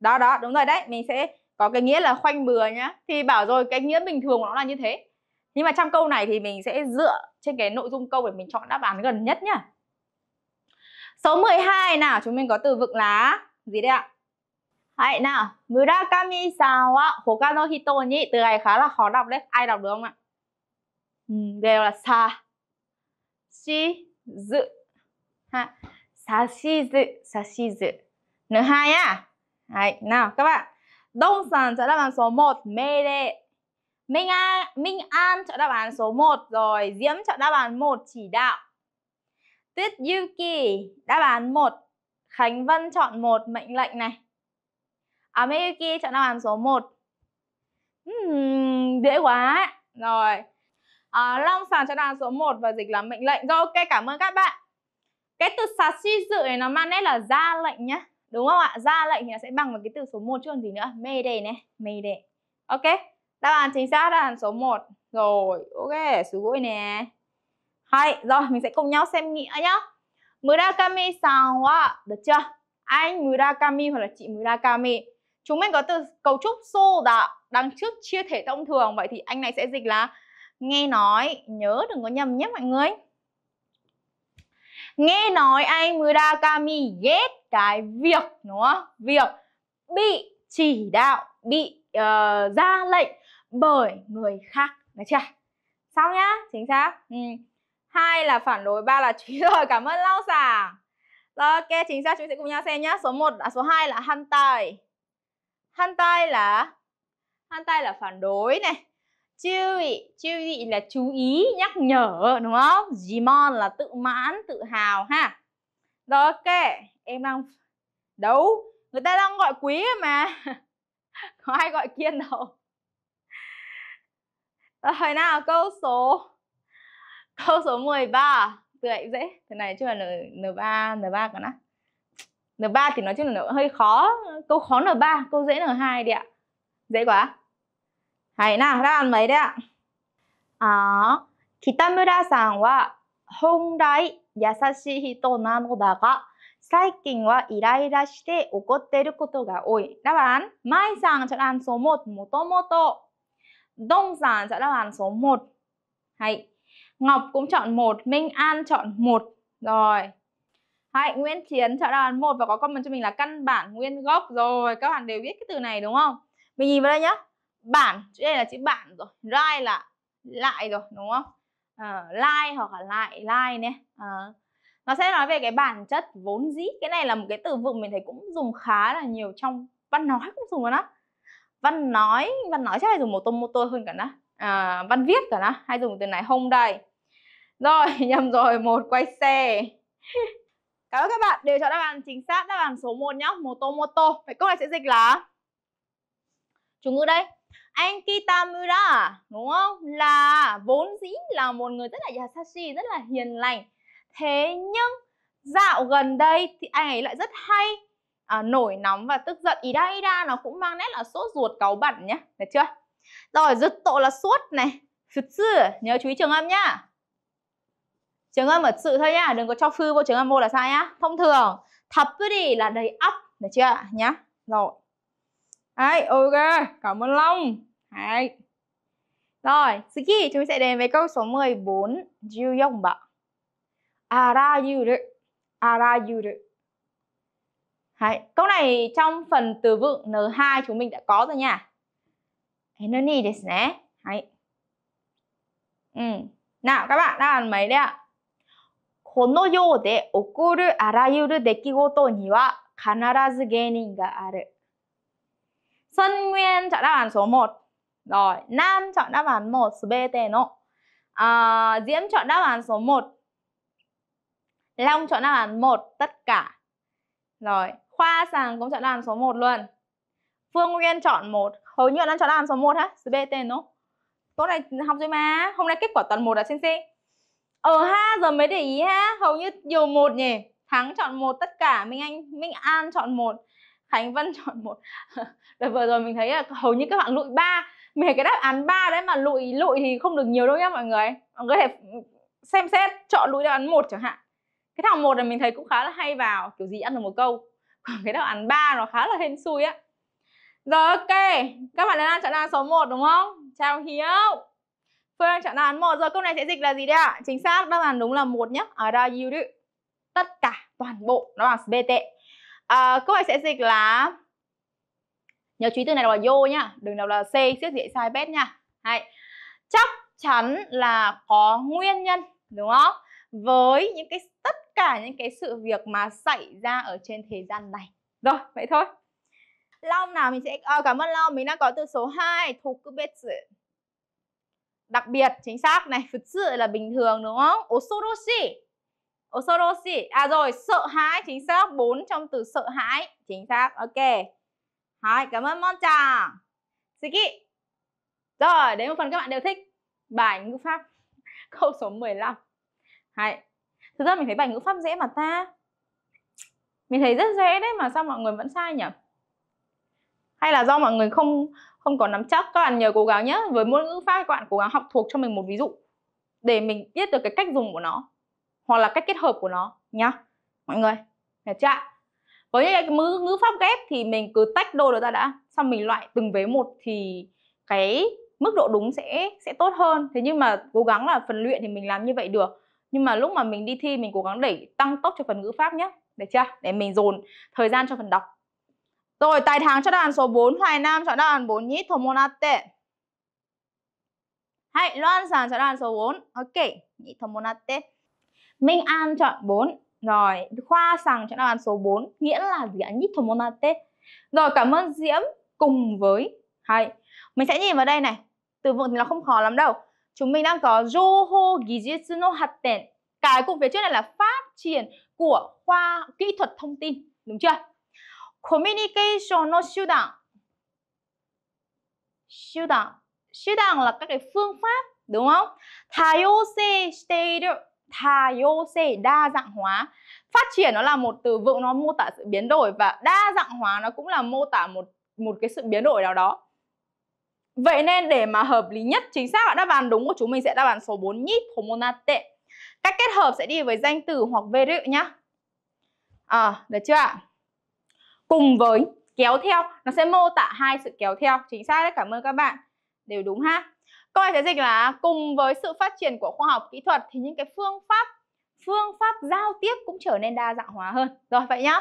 đó đó đúng rồi đấy mình sẽ có cái nghĩa là khoanh bừa nhá thì bảo rồi cái nghĩa bình thường của nó là như thế nhưng mà trong câu này thì mình sẽ dựa trên cái nội dung câu để mình chọn đáp án gần nhất nhá số 12 nào chúng mình có từ vựng là gì đây ạ hãy nào Murakami sao á Hoka Hito nhỉ từ này khá là khó đọc đấy ai đọc được không ạ ừ, đều là sa shi dự ha sa shi dự sa shi dự nữa hai á hãy nào các bạn Đông sản chọn đáp án số 1 Mê đệ Minh An, Minh An chọn đáp án số 1 Rồi Diễm chọn đáp án 1 Chỉ đạo Tuyết Yuki đáp án 1 Khánh Vân chọn 1 Mệnh lệnh này À Miyuki chọn đáp án số 1 hmm, Dễ quá Rồi à, Long sàn chọn đáp án số 1 và dịch là mệnh lệnh Rồi ok cảm ơn các bạn Cái từ suy dự này nó mang nét là ra lệnh nhé Đúng không ạ? Ra lệnh thì nó sẽ bằng một cái từ số 1 chứ còn gì nữa. Mê đề này, mê đề. Ok. Đáp án chính xác là số 1. Rồi, ok, số gối nè. Hay, rồi mình sẽ cùng nhau xem nghĩa nhá. Murakami san wa, được chưa? Anh Murakami hoặc là chị Murakami. Chúng mình có từ cấu trúc so đã đằng trước chia thể thông thường vậy thì anh này sẽ dịch là nghe nói, nhớ đừng có nhầm nhé mọi người nghe nói anh Murakami ghét cái việc đúng không việc bị chỉ đạo bị uh, ra lệnh bởi người khác được chưa xong nhá chính xác ừ. hai là phản đối ba là truy rồi cảm ơn lao xả rồi ok chính xác chúng sẽ cùng nhau xem nhá số 1 là số 2 là hantai hantai là hantai là phản đối này Chewy, chewy là chú ý, nhắc nhở đúng không? Jimon là tự mãn, tự hào ha. Rồi ok, em đang đấu, người ta đang gọi quý mà. Có ai gọi kiên đâu. Rồi nào, câu số câu số 13. Tươi dễ, thế này chứ là N, n ba n ba còn á. n ba thì nói chung là nó hơi khó, câu khó n ba câu dễ n hai đi ạ. Dễ quá nào, はいな、ラーンもいる。あ北村さんは本来優しい人なのだが、最近はイライラして怒っていることが多い。đáp án, Mai Sang sẽ là số 1, Motomoto. Đông Sàn sẽ là số 1. Hay. Ngọc cũng chọn 1, Minh An chọn 1. Rồi. Hay, Nguyễn Chiến chọn đáp án 1 và có comment cho mình là căn bản nguyên gốc rồi. Các bạn đều biết cái từ này đúng không? Mình nhìn vào đây nhá bản chữ đây là chữ bản rồi right là lại rồi đúng không uh, ờ, like hoặc là lại lai nè uh, ờ, nó sẽ nói về cái bản chất vốn dĩ cái này là một cái từ vựng mình thấy cũng dùng khá là nhiều trong văn nói cũng dùng nó văn nói văn nói chắc là dùng một tô mô tô hơn cả nó à, ờ, văn viết cả nó hay dùng từ này hôm đây rồi nhầm rồi một quay xe cảm ơn các bạn đều cho đáp án chính xác đáp án số 1 nhá mô tô mô tô vậy câu này sẽ dịch là chúng ngữ đây Ankitamura đúng không là vốn dĩ là một người rất là yasashi rất là hiền lành thế nhưng dạo gần đây thì anh ấy lại rất hay à, nổi nóng và tức giận ida ida nó cũng mang nét là sốt ruột cáu bẩn nhé, được chưa rồi rứt tội là suốt này futsu nhớ chú ý trường âm nhá trường âm ở sự thôi nhá đừng có cho phư vô trường âm vô là sai nhá thông thường thập đi là đầy ấp, được chưa nhá rồi Đấy, ok, cảm ơn Long. Đấy. Rồi, Suki, chúng sẽ đến với câu số 14. Juyeong ba. À Arayuru. À Arayuru. Đấy. Câu này trong phần từ vựng N2 chúng mình đã có rồi nha. Enoni desu ne. Đấy. Ừ. Nào các bạn, đáp án mấy đây ạ? このようで起こるあらゆる出来事には必ず原因がある。Xuân Nguyên chọn đáp án số 1 Rồi, Nam chọn đáp án 1 Sbeteno à, Diễm chọn đáp án số 1 Long chọn đáp án 1 tất cả Rồi, Khoa Sàng cũng chọn đáp án số 1 luôn Phương Nguyên chọn 1 Hầu như đang chọn đáp án số 1 hả? Sbeteno Tốt này học rồi mà Hôm nay kết quả toàn 1 là xin xin Ờ ha, giờ mới để ý ha Hầu như nhiều 1 nhỉ Thắng chọn 1 tất cả Minh Anh, Minh An chọn 1 Khánh Vân chọn một Đợt vừa rồi mình thấy là hầu như các bạn lụi ba Mình thấy cái đáp án ba đấy mà lụi lụi thì không được nhiều đâu nhá mọi người Mọi người có thể xem xét chọn lụi đáp án một chẳng hạn Cái thằng một này mình thấy cũng khá là hay vào Kiểu gì ăn được một câu Còn cái đáp án ba nó khá là hên xui á Rồi ok Các bạn đang chọn đáp án số 1 đúng không? Chào Hiếu Phương chọn đáp án 1 rồi câu này sẽ dịch là gì đây ạ? Chính xác đáp án đúng là một nhá. Ở đây you do Tất cả toàn bộ nó bằng BT à, câu sẽ dịch là nhớ chú ý từ này là vô nhá đừng nào là c siết dễ sai bét nha hay chắc chắn là có nguyên nhân đúng không với những cái tất cả những cái sự việc mà xảy ra ở trên thế gian này rồi vậy thôi Long nào mình sẽ à, cảm ơn Long mình đã có từ số 2 thuộc cứ biết đặc biệt chính xác này thực sự là bình thường đúng không osoroshi Osoroshi. À rồi, sợ hãi, chính xác. 4 trong từ sợ hãi. Chính xác, ok. Hai, cảm ơn Moncha. siki Rồi, đến một phần các bạn đều thích. Bài ngữ pháp. Câu số 15. hai Thực ra mình thấy bài ngữ pháp dễ mà ta. Mình thấy rất dễ đấy mà sao mọi người vẫn sai nhỉ? Hay là do mọi người không không có nắm chắc các bạn nhớ cố gắng nhé với môn ngữ pháp các bạn cố gắng học thuộc cho mình một ví dụ để mình biết được cái cách dùng của nó hoặc là cách kết hợp của nó nhá mọi người hiểu chưa với những cái ngữ, ngữ pháp ghép thì mình cứ tách đôi nó ra đã xong mình loại từng vế một thì cái mức độ đúng sẽ sẽ tốt hơn thế nhưng mà cố gắng là phần luyện thì mình làm như vậy được nhưng mà lúc mà mình đi thi mình cố gắng đẩy tăng tốc cho phần ngữ pháp nhé được chưa để mình dồn thời gian cho phần đọc rồi tài tháng cho đoàn số 4 Hoài Nam chọn đoàn án 4 nhít Tomonate Hãy Loan Sàn cho đáp số 4 Ok nhít Tomonate Minh An chọn 4 Rồi Khoa sàng chọn đáp án số 4 Nghĩa là gì ạ? Nittomonate Rồi cảm ơn Diễm cùng với Hay Mình sẽ nhìn vào đây này Từ vựng thì nó không khó lắm đâu Chúng mình đang có Joho Gijitsu no Hatten Cái cụm phía trước này là phát triển của khoa kỹ thuật thông tin Đúng chưa? Communication no Shudan Shudan Shudan là các cái phương pháp đúng không? Thayose shiteiru Thayose đa dạng hóa phát triển nó là một từ vựng nó mô tả sự biến đổi và đa dạng hóa nó cũng là mô tả một một cái sự biến đổi nào đó vậy nên để mà hợp lý nhất chính xác là đáp án đúng của chúng mình sẽ đáp án số 4 nhít homonate cách kết hợp sẽ đi với danh từ hoặc verb nhá à được chưa ạ cùng với kéo theo nó sẽ mô tả hai sự kéo theo chính xác đấy cảm ơn các bạn đều đúng ha Câu này sẽ dịch là cùng với sự phát triển của khoa học kỹ thuật thì những cái phương pháp phương pháp giao tiếp cũng trở nên đa dạng hóa hơn. Rồi vậy nhá.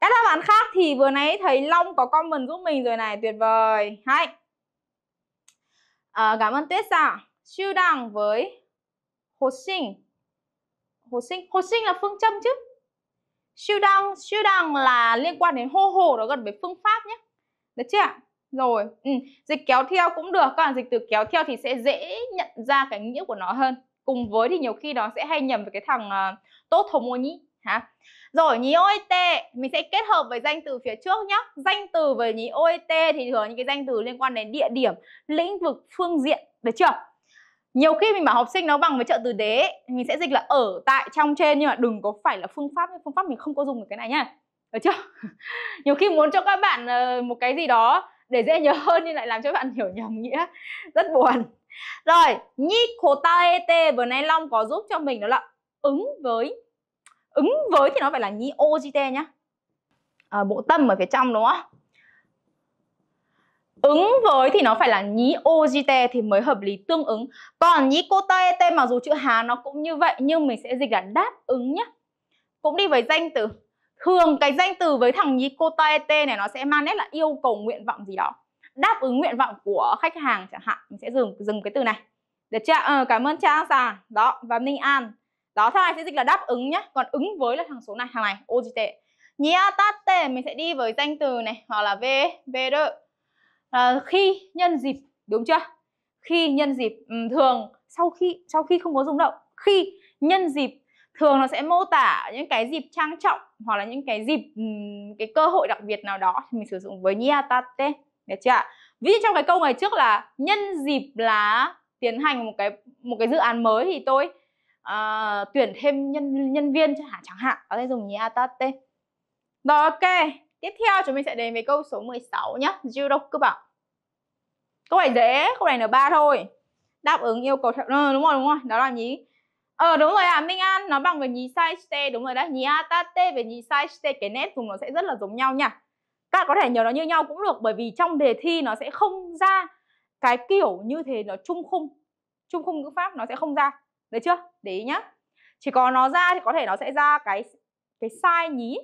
Các đáp án khác thì vừa nãy thấy Long có comment giúp mình rồi này, tuyệt vời. Hay. À, cảm ơn Tuyết sao? Siêu đẳng với Hồ Sinh. Hồ Sinh, Hồ Sinh là phương châm chứ. Siêu đẳng, siêu đẳng là liên quan đến hô hồ đó gần với phương pháp nhé. Được chưa ạ? Rồi, ừ. dịch kéo theo cũng được, còn dịch từ kéo theo thì sẽ dễ nhận ra cái nghĩa của nó hơn. Cùng với thì nhiều khi nó sẽ hay nhầm với cái thằng uh, tốt thổ mô nhĩ. Hả? Rồi, nhí ôi tê, mình sẽ kết hợp với danh từ phía trước nhá Danh từ với nhí ôi tê thì thường những cái danh từ liên quan đến địa điểm, lĩnh vực, phương diện, được chưa? Nhiều khi mình bảo học sinh nó bằng với trợ từ đế, mình sẽ dịch là ở tại trong trên nhưng mà đừng có phải là phương pháp, phương pháp mình không có dùng được cái này nhá. Được chưa? Nhiều khi muốn cho các bạn ờ, một cái gì đó để dễ nhớ hơn nhưng lại làm cho bạn hiểu nhầm nghĩa rất buồn rồi nhít khổ ta ete vừa nay long có giúp cho mình đó là ứng với ứng với thì nó phải là nhi ojite nhá à, bộ tâm ở phía trong đúng không ứng với thì nó phải là nhí ojite thì mới hợp lý tương ứng còn nhí kotaete mặc dù chữ hán nó cũng như vậy nhưng mình sẽ dịch là đáp ứng nhé cũng đi với danh từ thường cái danh từ với thằng cô ta ET này nó sẽ mang nét là yêu cầu nguyện vọng gì đó đáp ứng nguyện vọng của khách hàng chẳng hạn mình sẽ dừng dừng cái từ này được chưa ờ, cảm ơn trang xà đó và ninh an đó thằng này sẽ dịch là đáp ứng nhé còn ứng với là thằng số này thằng này ojt tê mình sẽ đi với danh từ này hoặc là v v đơ à, khi nhân dịp đúng chưa khi nhân dịp thường sau khi sau khi không có dùng động khi nhân dịp thường nó sẽ mô tả những cái dịp trang trọng hoặc là những cái dịp cái cơ hội đặc biệt nào đó thì mình sử dụng với niatate được chưa ví dụ trong cái câu ngày trước là nhân dịp là tiến hành một cái một cái dự án mới thì tôi uh, tuyển thêm nhân nhân viên chẳng hạn chẳng hạn, có thể dùng niatate rồi ok tiếp theo chúng mình sẽ đến với câu số 16 nhé judoku bảo câu này dễ câu này là ba thôi đáp ứng yêu cầu ừ, đúng rồi đúng rồi đó là gì? Ờ đúng rồi à, Minh An nó bằng với nhí sai shite đúng rồi đấy. Nhí atate với nhí sai shite cái nét dùng nó sẽ rất là giống nhau nha. Các bạn có thể nhớ nó như nhau cũng được bởi vì trong đề thi nó sẽ không ra cái kiểu như thế nó chung khung. Chung khung ngữ pháp nó sẽ không ra. Được chưa? Để ý nhá. Chỉ có nó ra thì có thể nó sẽ ra cái cái sai nhí.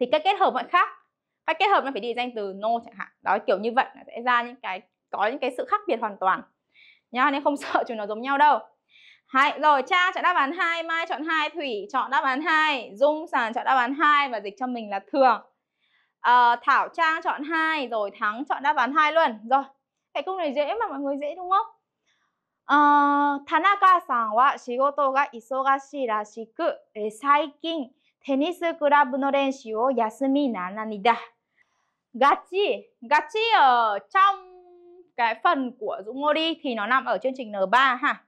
Thì cái kết hợp lại khác. cái kết hợp nó phải đi danh từ no chẳng hạn. Đó kiểu như vậy nó sẽ ra những cái có những cái sự khác biệt hoàn toàn. Nhá, nên không sợ chúng nó giống nhau đâu. Hai. Rồi cha chọn đáp án 2, Mai chọn 2, Thủy chọn đáp án 2, Dung Sàn chọn đáp án 2 và dịch cho mình là thường. À, Thảo Trang chọn 2 rồi Thắng chọn đáp án 2 luôn. Rồi. Cái câu này dễ mà mọi người dễ đúng không? À, Tanaka san wa shigoto Gachi, gachi ở trong cái phần của Dũng Ngô thì nó nằm ở chương trình N3 ha.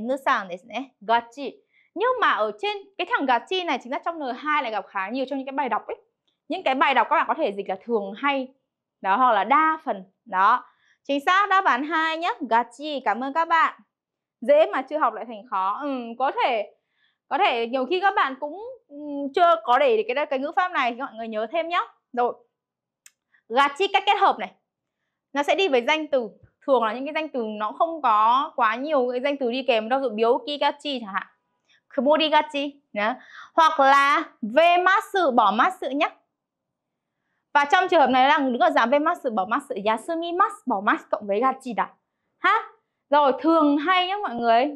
N sàng đấy sẽ gachi. Nhưng mà ở trên cái thằng gachi này chính là trong N2 lại gặp khá nhiều trong những cái bài đọc ấy. Những cái bài đọc các bạn có thể dịch là thường hay đó hoặc là đa phần. Đó. Chính xác đáp án hai nhé. Gachi, cảm ơn các bạn. Dễ mà chưa học lại thành khó. Ừ, có thể có thể nhiều khi các bạn cũng ừ, chưa có để cái cái ngữ pháp này thì mọi người nhớ thêm nhé. Rồi. Gachi các kết hợp này. Nó sẽ đi với danh từ thường là những cái danh từ nó không có quá nhiều cái danh từ đi kèm đâu dụ biếu kigachi chẳng hạn komodigachi đó. hoặc là về mát sự bỏ mát sự nhé và trong trường hợp này là đứng ở dạng về mát sự bỏ mát sự yasumi mát bỏ mát cộng với gachi đã ha rồi thường hay nhá mọi người ừ.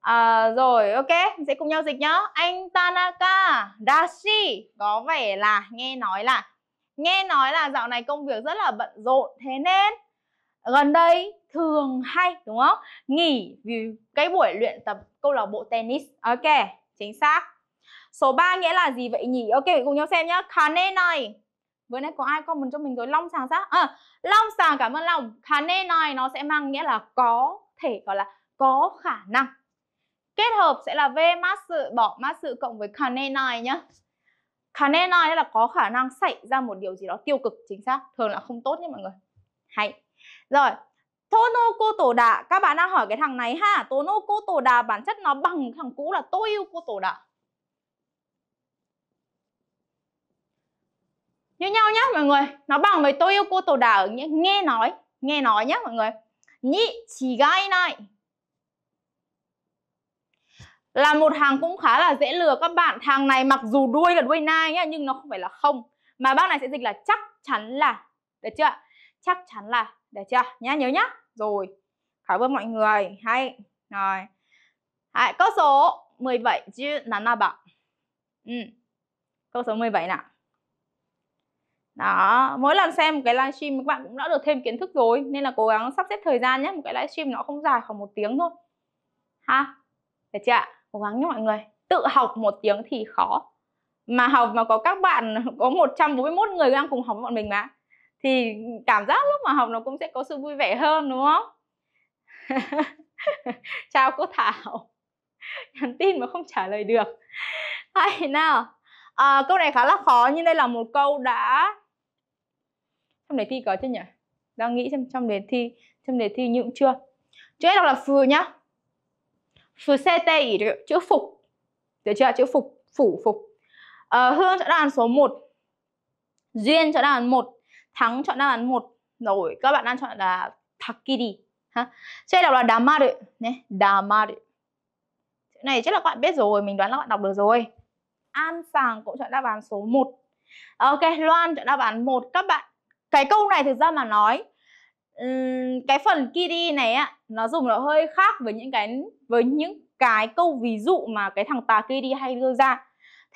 à, rồi ok sẽ cùng nhau dịch nhá anh Tanaka dashi có vẻ là nghe nói là nghe nói là dạo này công việc rất là bận rộn thế nên gần đây thường hay đúng không nghỉ vì cái buổi luyện tập câu lạc bộ tennis ok chính xác số 3 nghĩa là gì vậy nhỉ ok cùng nhau xem nhá khả nên này vừa nãy có ai comment cho mình rồi long sàng xác à, long sàng cảm ơn long khả nên này nó sẽ mang nghĩa là có thể gọi là có khả năng kết hợp sẽ là v mát sự bỏ mát sự cộng với khả nên này nhá khả nên này là có khả năng xảy ra một điều gì đó tiêu cực chính xác thường là không tốt nhé mọi người hay rồi, Tono cô tổ đà Các bạn đang hỏi cái thằng này ha Tono cô tổ đà bản chất nó bằng thằng cũ là tôi yêu cô tổ đà Như nhau nhá mọi người Nó bằng với tôi yêu cô tổ đà ở nghe, nghe nói Nghe nói nhá mọi người Nhị chỉ gai này là một hàng cũng khá là dễ lừa các bạn hàng này mặc dù đuôi là đuôi nai nhá nhưng nó không phải là không mà bác này sẽ dịch là chắc chắn là được chưa chắc chắn là được chưa nhá nhớ nhá rồi cảm ơn mọi người hay rồi hãy câu số 17 chứ là nào bạn ừ. câu số 17 nào đó mỗi lần xem một cái livestream các bạn cũng đã được thêm kiến thức rồi nên là cố gắng sắp xếp thời gian nhé một cái livestream nó không dài khoảng một tiếng thôi ha được chưa cố gắng nhé mọi người tự học một tiếng thì khó mà học mà có các bạn có 141 người đang cùng học với bọn mình mà thì cảm giác lúc mà học nó cũng sẽ có sự vui vẻ hơn đúng không chào cô thảo nhắn tin mà không trả lời được hay nào à, câu này khá là khó nhưng đây là một câu đã trong đề thi có chứ nhỉ đang nghĩ xem trong đề thi trong đề thi như cũng chưa chữ đọc là phù nhá phù xe tê chữ phục được chưa chữ phục phủ phục à, hương sẽ đàn số 1 duyên sẽ đàn một thắng chọn đáp án một rồi các bạn đang chọn là takiri ha sẽ đọc là damaru nhé damaru chữ này chắc là các bạn biết rồi mình đoán là các bạn đọc được rồi an sàng cũng chọn đáp án số 1 ok loan chọn đáp án một các bạn cái câu này thực ra mà nói cái phần kiri này á nó dùng nó hơi khác với những cái với những cái câu ví dụ mà cái thằng tà kiri hay đưa ra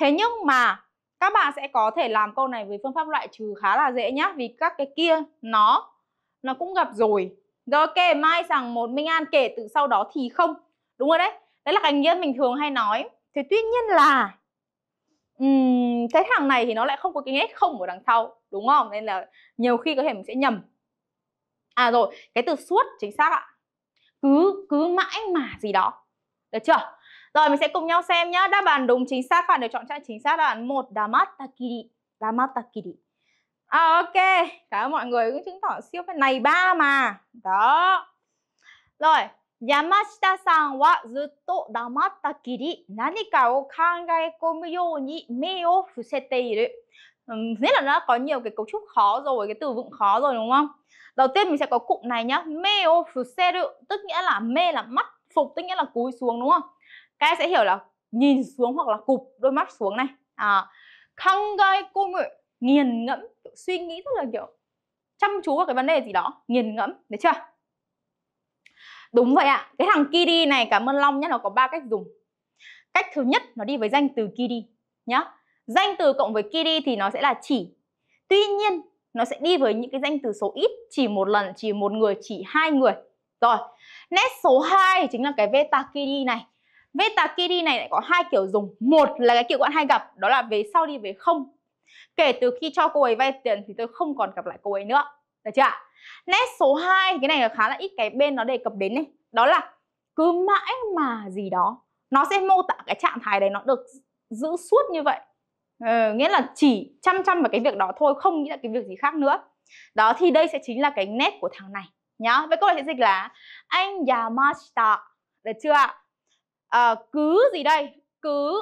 thế nhưng mà các bạn sẽ có thể làm câu này với phương pháp loại trừ khá là dễ nhá Vì các cái kia nó nó cũng gặp rồi Rồi ok, mai rằng một Minh An kể từ sau đó thì không Đúng rồi đấy Đấy là cái nghĩa mình thường hay nói Thế tuy nhiên là um, Cái thằng này thì nó lại không có cái nghĩa không ở đằng sau Đúng không? Nên là nhiều khi có thể mình sẽ nhầm À rồi, cái từ suốt chính xác ạ Cứ cứ mãi mà gì đó Được chưa? Rồi mình sẽ cùng nhau xem nhá. Đáp án đúng chính xác bạn được chọn trang chính xác là án 1 Damatakiri. Damatakiri. À, ok, cảm ơn mọi người cũng chứng tỏ siêu phải này ba mà. Đó. Rồi, Yamashita san wa zutto damattakiri nanika o kangaekomu you ni me o fusete iru. Nghĩa là nó có nhiều cái cấu trúc khó rồi, cái từ vựng khó rồi đúng không? Đầu tiên mình sẽ có cụm này nhá, me o fuseru, tức nghĩa là me là mắt, phục tức nghĩa là cúi xuống đúng không? các em sẽ hiểu là nhìn xuống hoặc là cụp đôi mắt xuống này à, khăng gai cô ngự nghiền ngẫm suy nghĩ rất là kiểu chăm chú vào cái vấn đề gì đó nghiền ngẫm được chưa đúng vậy ạ à. cái thằng kidi này cảm ơn long nhé nó có ba cách dùng cách thứ nhất nó đi với danh từ kidi nhá danh từ cộng với kidi thì nó sẽ là chỉ tuy nhiên nó sẽ đi với những cái danh từ số ít chỉ một lần chỉ một người chỉ hai người rồi nét số 2 chính là cái veta kidi này Veta Kiri này lại có hai kiểu dùng. Một là cái kiểu bạn hay gặp đó là về sau đi về không. Kể từ khi cho cô ấy vay tiền thì tôi không còn gặp lại cô ấy nữa. Được chưa ạ? Nét số 2 cái này là khá là ít cái bên nó đề cập đến này, đó là cứ mãi mà gì đó. Nó sẽ mô tả cái trạng thái đấy nó được giữ suốt như vậy. Ừ, nghĩa là chỉ chăm chăm vào cái việc đó thôi, không nghĩ là cái việc gì khác nữa. Đó thì đây sẽ chính là cái nét của thằng này nhá. Với câu này sẽ dịch là anh yamashita. Được chưa ạ? Ờ, cứ gì đây cứ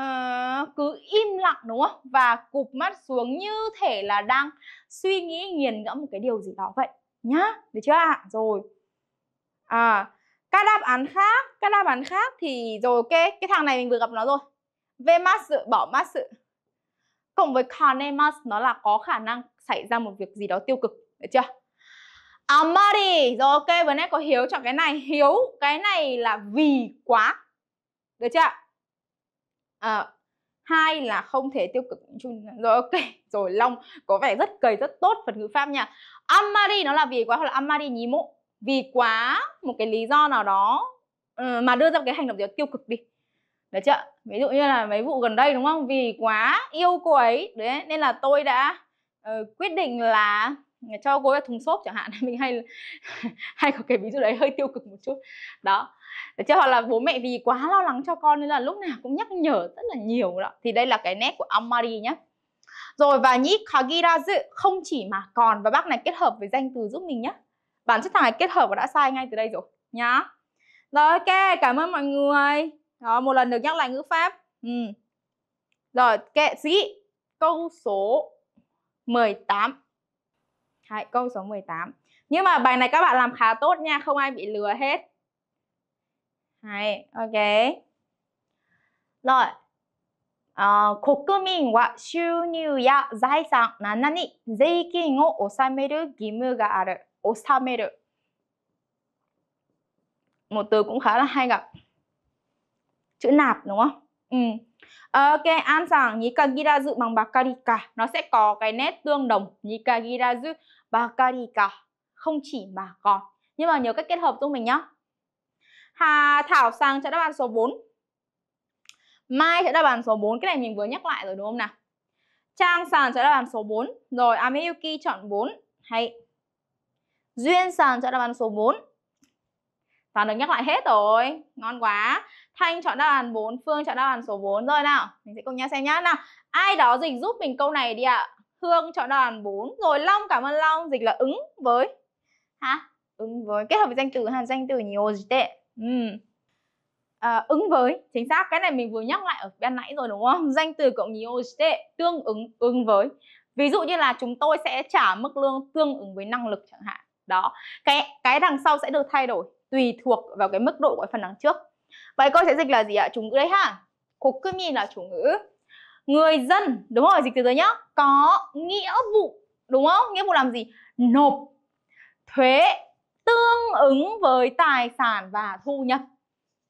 uh, cứ im lặng đúng không và cụp mắt xuống như thể là đang suy nghĩ nghiền ngẫm một cái điều gì đó vậy nhá được chưa ạ à? rồi à các đáp án khác các đáp án khác thì rồi ok cái thằng này mình vừa gặp nó rồi về mắt sự bỏ mắt sự cộng với kanemas nó là có khả năng xảy ra một việc gì đó tiêu cực được chưa amari à, rồi ok vừa nãy có hiếu chọn cái này hiếu cái này là vì quá được chưa à, hai là không thể tiêu cực chung rồi ok rồi long có vẻ rất cầy rất tốt phần ngữ pháp nha amari nó là vì quá hoặc là amari nhí mộ vì quá một cái lý do nào đó ờ, mà đưa ra cái hành động gì đó tiêu cực đi được chưa ví dụ như là mấy vụ gần đây đúng không vì quá yêu cô ấy đấy nên là tôi đã uh, quyết định là cho gối vào thùng xốp chẳng hạn mình hay hay có cái ví dụ đấy hơi tiêu cực một chút đó để chứ hoặc là bố mẹ vì quá lo lắng cho con nên là lúc nào cũng nhắc nhở rất là nhiều đó thì đây là cái nét của Amari nhé rồi và nhĩ kagira dự không chỉ mà còn và bác này kết hợp với danh từ giúp mình nhé bản chất thằng này kết hợp và đã sai ngay từ đây rồi nhá rồi ok cảm ơn mọi người đó một lần được nhắc lại ngữ pháp ừ. rồi kệ sĩ câu số 18 Hãy câu số 18. Nhưng mà bài này các bạn làm khá tốt nha, không ai bị lừa hết. Hay, ok. Rồi. Uh, ờ, 国民は収入や財産7 một từ cũng khá là hay gặp. Chữ nạp đúng không? Ừ. Ok, an answer nikagirazu bằng bakarika. Nó sẽ có cái nét tương đồng nikagirazu bakarika. Không chỉ mà còn. Nhưng mà nhớ cách kết hợp giúp mình nhá. Hà Thảo sang cho đáp án số 4. Mai sẽ đáp án số 4. Cái này mình vừa nhắc lại rồi đúng không nào? Trang sàn sẽ đáp án số 4. Rồi Ameyuki chọn 4. Hay. Duyên sàn sẽ đáp án số 4. Toàn được nhắc lại hết rồi Ngon quá Thanh chọn đáp án 4 Phương chọn đáp án số 4 Rồi nào Mình sẽ cùng nhau xem nhá Nào Ai đó dịch giúp mình câu này đi ạ à. Hương chọn đáp án 4 Rồi Long cảm ơn Long Dịch là ứng với ha, Ứng với Kết hợp với danh từ Hàn danh từ nhiều gì tệ Ừ à, ứng với chính xác cái này mình vừa nhắc lại ở bên nãy rồi đúng không danh từ cộng nhiều gì tệ tương ứng ứng với ví dụ như là chúng tôi sẽ trả mức lương tương ứng với năng lực chẳng hạn đó cái cái đằng sau sẽ được thay đổi tùy thuộc vào cái mức độ của phần đằng trước vậy câu sẽ dịch là gì ạ chủ ngữ đấy ha kokumi là chủ ngữ người dân đúng không? dịch từ từ nhá có nghĩa vụ đúng không nghĩa vụ làm gì nộp thuế tương ứng với tài sản và thu nhập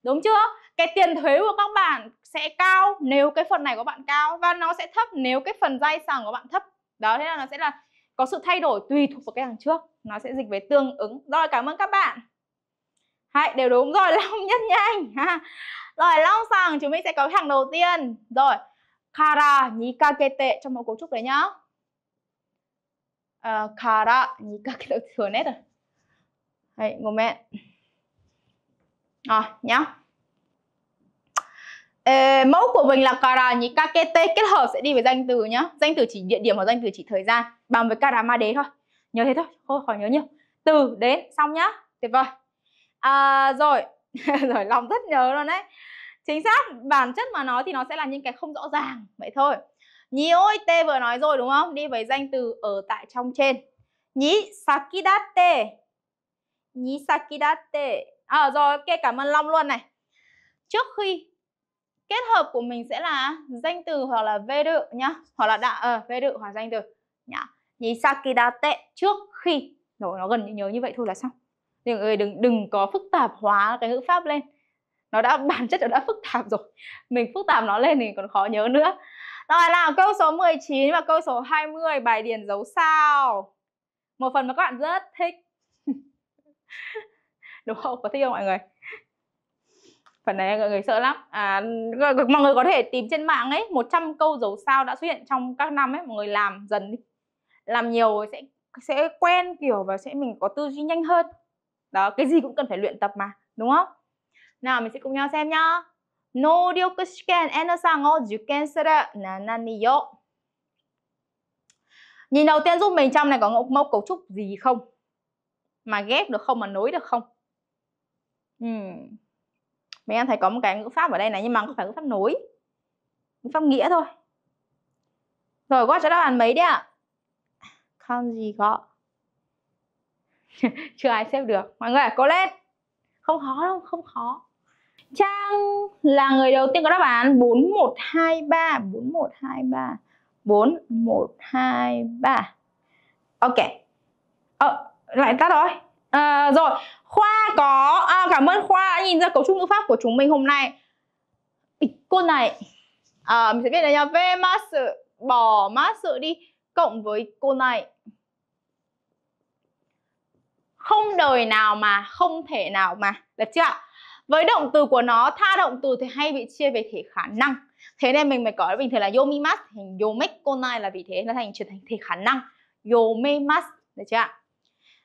đúng chưa cái tiền thuế của các bạn sẽ cao nếu cái phần này của bạn cao và nó sẽ thấp nếu cái phần dây sàng của bạn thấp đó thế là nó sẽ là có sự thay đổi tùy thuộc vào cái hàng trước nó sẽ dịch về tương ứng rồi cảm ơn các bạn Đấy, đều đúng rồi, Long nhất nhanh ha. Rồi, Long rằng chúng mình sẽ có hàng đầu tiên Rồi, Kara ni kakete trong mẫu cấu trúc đấy nhá uh, Kara ni kakete, thừa nét rồi Đấy, ngồi mẹ Rồi, nhá Ê, mẫu của mình là kara nhí kakete kết hợp sẽ đi với danh từ nhá danh từ chỉ địa điểm và danh từ chỉ thời gian bằng với karama đế thôi nhớ thế thôi không khỏi nhớ nhiều từ đến xong nhá tuyệt vời à, rồi rồi lòng rất nhớ luôn đấy chính xác bản chất mà nói thì nó sẽ là những cái không rõ ràng vậy thôi nhí ôi tê vừa nói rồi đúng không đi với danh từ ở tại trong trên nhí sakidate nhí sakidate à rồi ok cảm ơn long luôn này trước khi kết hợp của mình sẽ là danh từ hoặc là veru nhá hoặc là đã ờ uh, veru hoặc danh từ nhá nhí sakidate trước khi rồi nó gần như nhớ như vậy thôi là xong nhiều người đừng đừng có phức tạp hóa cái ngữ pháp lên nó đã bản chất nó đã phức tạp rồi mình phức tạp nó lên thì còn khó nhớ nữa rồi nào câu số 19 và câu số 20 bài điền dấu sao một phần mà các bạn rất thích đúng không có thích không mọi người phần này mọi người sợ lắm à, mọi người có thể tìm trên mạng ấy 100 câu dấu sao đã xuất hiện trong các năm ấy mọi người làm dần đi làm nhiều sẽ sẽ quen kiểu và sẽ mình có tư duy nhanh hơn đó cái gì cũng cần phải luyện tập mà đúng không nào mình sẽ cùng nhau xem nhá nỗ lực 試験 N 3を受験する7 Nhìn đầu tiên giúp mình trong này có mẫu cấu trúc gì không? Mà ghép được không? Mà nối được không? Uhm. Mình em thấy có một cái ngữ pháp ở đây này Nhưng mà không phải ngữ pháp nối Ngữ pháp nghĩa thôi Rồi, what cho đáp án mấy đi ạ? À? Kanji có chưa ai xếp được mọi người à, cố lên không khó đâu không khó Trang là người đầu tiên có đáp án bốn bốn bốn một một hai hai ba ba một hai ba Ok ờ, lại tắt rồi à, rồi Khoa có à, cảm ơn Khoa đã nhìn ra cấu trúc ngữ pháp của chúng mình hôm nay cô này à, mình sẽ viết là nhà về mã sự bỏ mã sự đi cộng với cô này không đời nào mà không thể nào mà được chưa ạ với động từ của nó tha động từ thì hay bị chia về thể khả năng thế nên mình mới có bình thường là yomimas thành yomekonai là vì thế nó thành chuyển thành thể khả năng yomimas được chưa ạ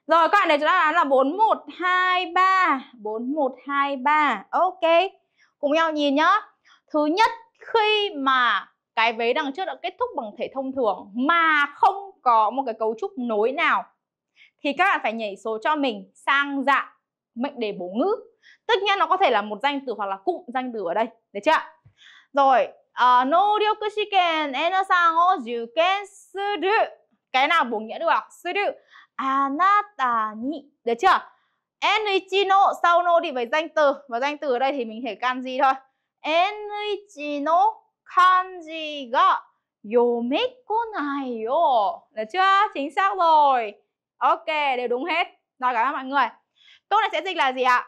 rồi các bạn này chúng ta đoán là 4123 4123 Ok Cùng nhau nhìn nhá Thứ nhất khi mà cái vế đằng trước đã kết thúc bằng thể thông thường Mà không có một cái cấu trúc nối nào thì các bạn phải nhảy số cho mình sang dạng mệnh đề bổ ngữ tất nhiên nó có thể là một danh từ hoặc là cụm danh từ ở đây được chưa rồi uh, ờ, nỗ lực shiken enosan o juken suru cái nào bổ nghĩa được suru anata ni được chưa enichino sau nô thì với danh từ và danh từ ở đây thì mình thể kanji thôi enichino kanji ga yomekonai yo được chưa chính xác rồi ok đều đúng hết rồi cảm ơn mọi người câu này sẽ dịch là gì ạ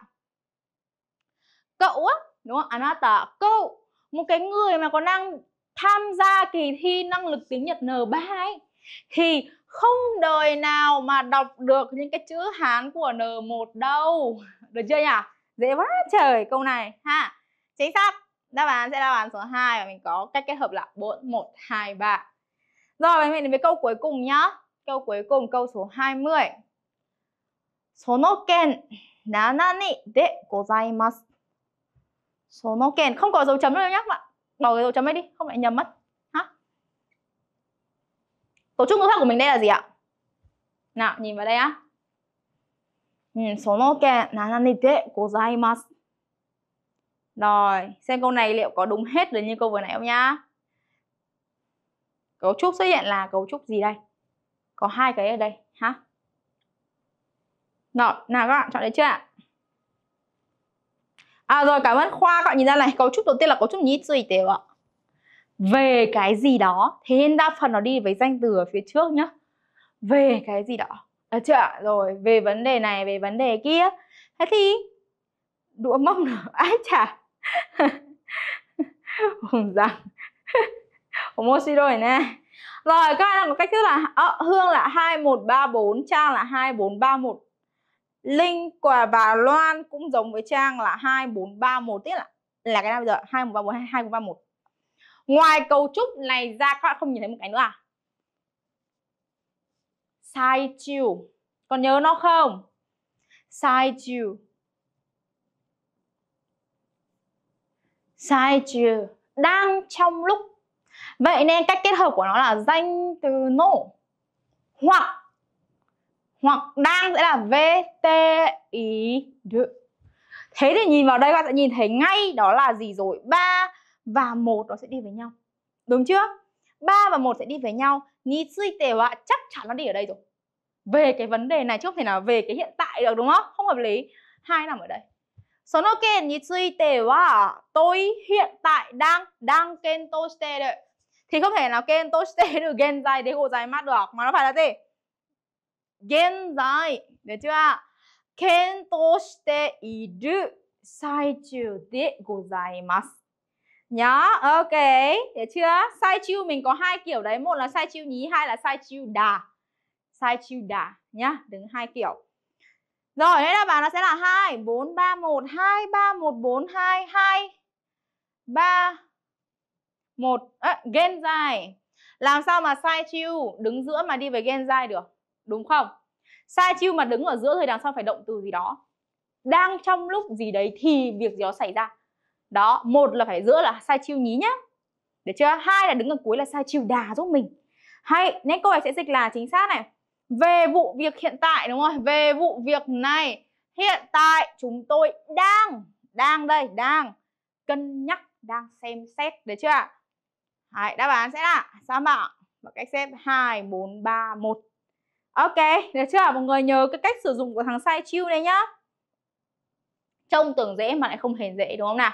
cậu đúng không anata à, cậu một cái người mà có năng tham gia kỳ thi năng lực tiếng Nhật N3 ấy thì không đời nào mà đọc được những cái chữ Hán của N1 đâu. Được chưa nhỉ? Dễ quá trời câu này ha. Chính xác. Đáp án sẽ là đáp án số 2 và mình có cách kết hợp là 4 1 2 3. Rồi mình đến với câu cuối cùng nhá. Câu cuối cùng câu số 20. Sonoken nanani de gozaimasu. Sonoken không có dấu chấm đâu nhé các bạn. Bỏ cái dấu chấm ấy đi, không lại nhầm mất. Hả? Cấu trúc ngữ pháp của mình đây là gì ạ? Nào, nhìn vào đây á. Ừ, sonoken nanani de gozaimasu. Rồi, xem câu này liệu có đúng hết được như câu vừa nãy không nhá? Cấu trúc xuất hiện là cấu trúc gì đây? có hai cái ở đây ha Đó, nào các bạn chọn đấy chưa ạ à rồi cảm ơn khoa các bạn nhìn ra này cấu trúc đầu tiên là cấu trúc nhít gì tiểu ạ về cái gì đó thế nên đa phần nó đi với danh từ ở phía trước nhá về cái gì đó được à, chưa rồi về vấn đề này về vấn đề kia thế thì đũa mông nữa ai chả hùng rằng rồi nè rồi các bạn có cách thức là à, Hương là 2134 Trang là 2431 Linh quả và Loan cũng giống với Trang là 2431 Tức là là cái nào bây giờ 2134 hay 2431 Ngoài cấu trúc này ra các bạn không nhìn thấy một cái nữa à Sai chiều Còn nhớ nó không Sai chiều Sai chiều Đang trong lúc Vậy nên cách kết hợp của nó là danh từ nổ hoặc hoặc đang sẽ là V T I được. Thế thì nhìn vào đây các bạn sẽ nhìn thấy ngay đó là gì rồi? 3 và 1 nó sẽ đi với nhau. Đúng chưa? 3 và 1 sẽ đi với nhau. Ni suy tề ạ, chắc chắn nó đi ở đây rồi. Về cái vấn đề này chứ không thể nào về cái hiện tại được đúng không? Không hợp lý. Hai nằm ở đây. Sono ken ni suy tề ạ, tôi hiện tại đang đang ken to stay đấy thì không thể nào gen toshite được gen dài để gỗ dài mắt được mà nó phải là gì gen dài được chưa gen toshite iru sai chiều de gozai mas nhá ok được chưa sai chiêu mình có hai kiểu đấy một là sai chiêu nhí hai là sai chiêu đà sai chiêu đà nhá đứng hai kiểu rồi, đây là bạn nó sẽ là hai bốn ba một hai ba một bốn hai hai một à, dài làm sao mà sai chiu đứng giữa mà đi về gen dài được đúng không sai chiu mà đứng ở giữa thì đằng sau phải động từ gì đó đang trong lúc gì đấy thì việc gì đó xảy ra đó một là phải giữa là sai chiu nhí nhá được chưa hai là đứng ở cuối là sai chiu đà giúp mình hay nên câu này sẽ dịch là chính xác này về vụ việc hiện tại đúng không về vụ việc này hiện tại chúng tôi đang đang đây đang cân nhắc đang xem xét đấy chưa ạ Đấy, đáp án sẽ là sao mạc và cách xếp 2, 4, 3, 1. Ok, được chưa? Mọi người nhớ cái cách sử dụng của thằng sai chiêu này nhá. Trông tưởng dễ mà lại không hề dễ đúng không nào?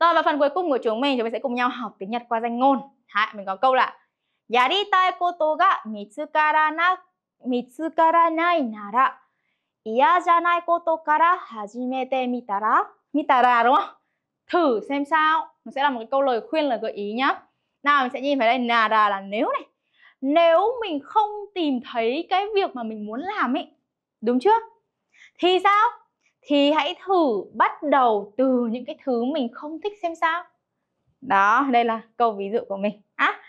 Rồi và phần cuối cùng của chúng mình chúng mình sẽ cùng nhau học tiếng Nhật qua danh ngôn. Đấy, mình có câu là Yaritai koto ga mitsukara na nara iya janai koto kara hajimete mitara mitara đúng không? Thử xem sao. Nó sẽ là một cái câu lời khuyên lời gợi ý nhá nào mình sẽ nhìn vào đây nada là nếu này nếu mình không tìm thấy cái việc mà mình muốn làm ấy đúng chưa thì sao thì hãy thử bắt đầu từ những cái thứ mình không thích xem sao đó đây là câu ví dụ của mình á à,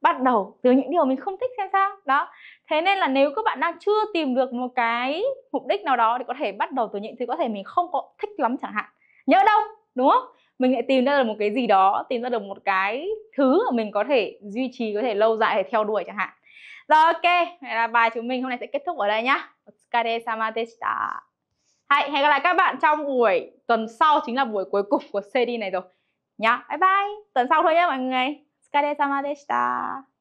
bắt đầu từ những điều mình không thích xem sao đó thế nên là nếu các bạn đang chưa tìm được một cái mục đích nào đó thì có thể bắt đầu từ những thứ có thể mình không có thích lắm chẳng hạn nhớ đâu đúng không mình lại tìm ra được một cái gì đó tìm ra được một cái thứ mà mình có thể duy trì có thể lâu dài để theo đuổi chẳng hạn rồi ok vậy là bài chúng mình hôm nay sẽ kết thúc ở đây nhá Otsukare sama deshita hẹn gặp lại các bạn trong buổi tuần sau chính là buổi cuối cùng của CD này rồi nhá bye bye tuần sau thôi nhá mọi người Otsukare sama deshita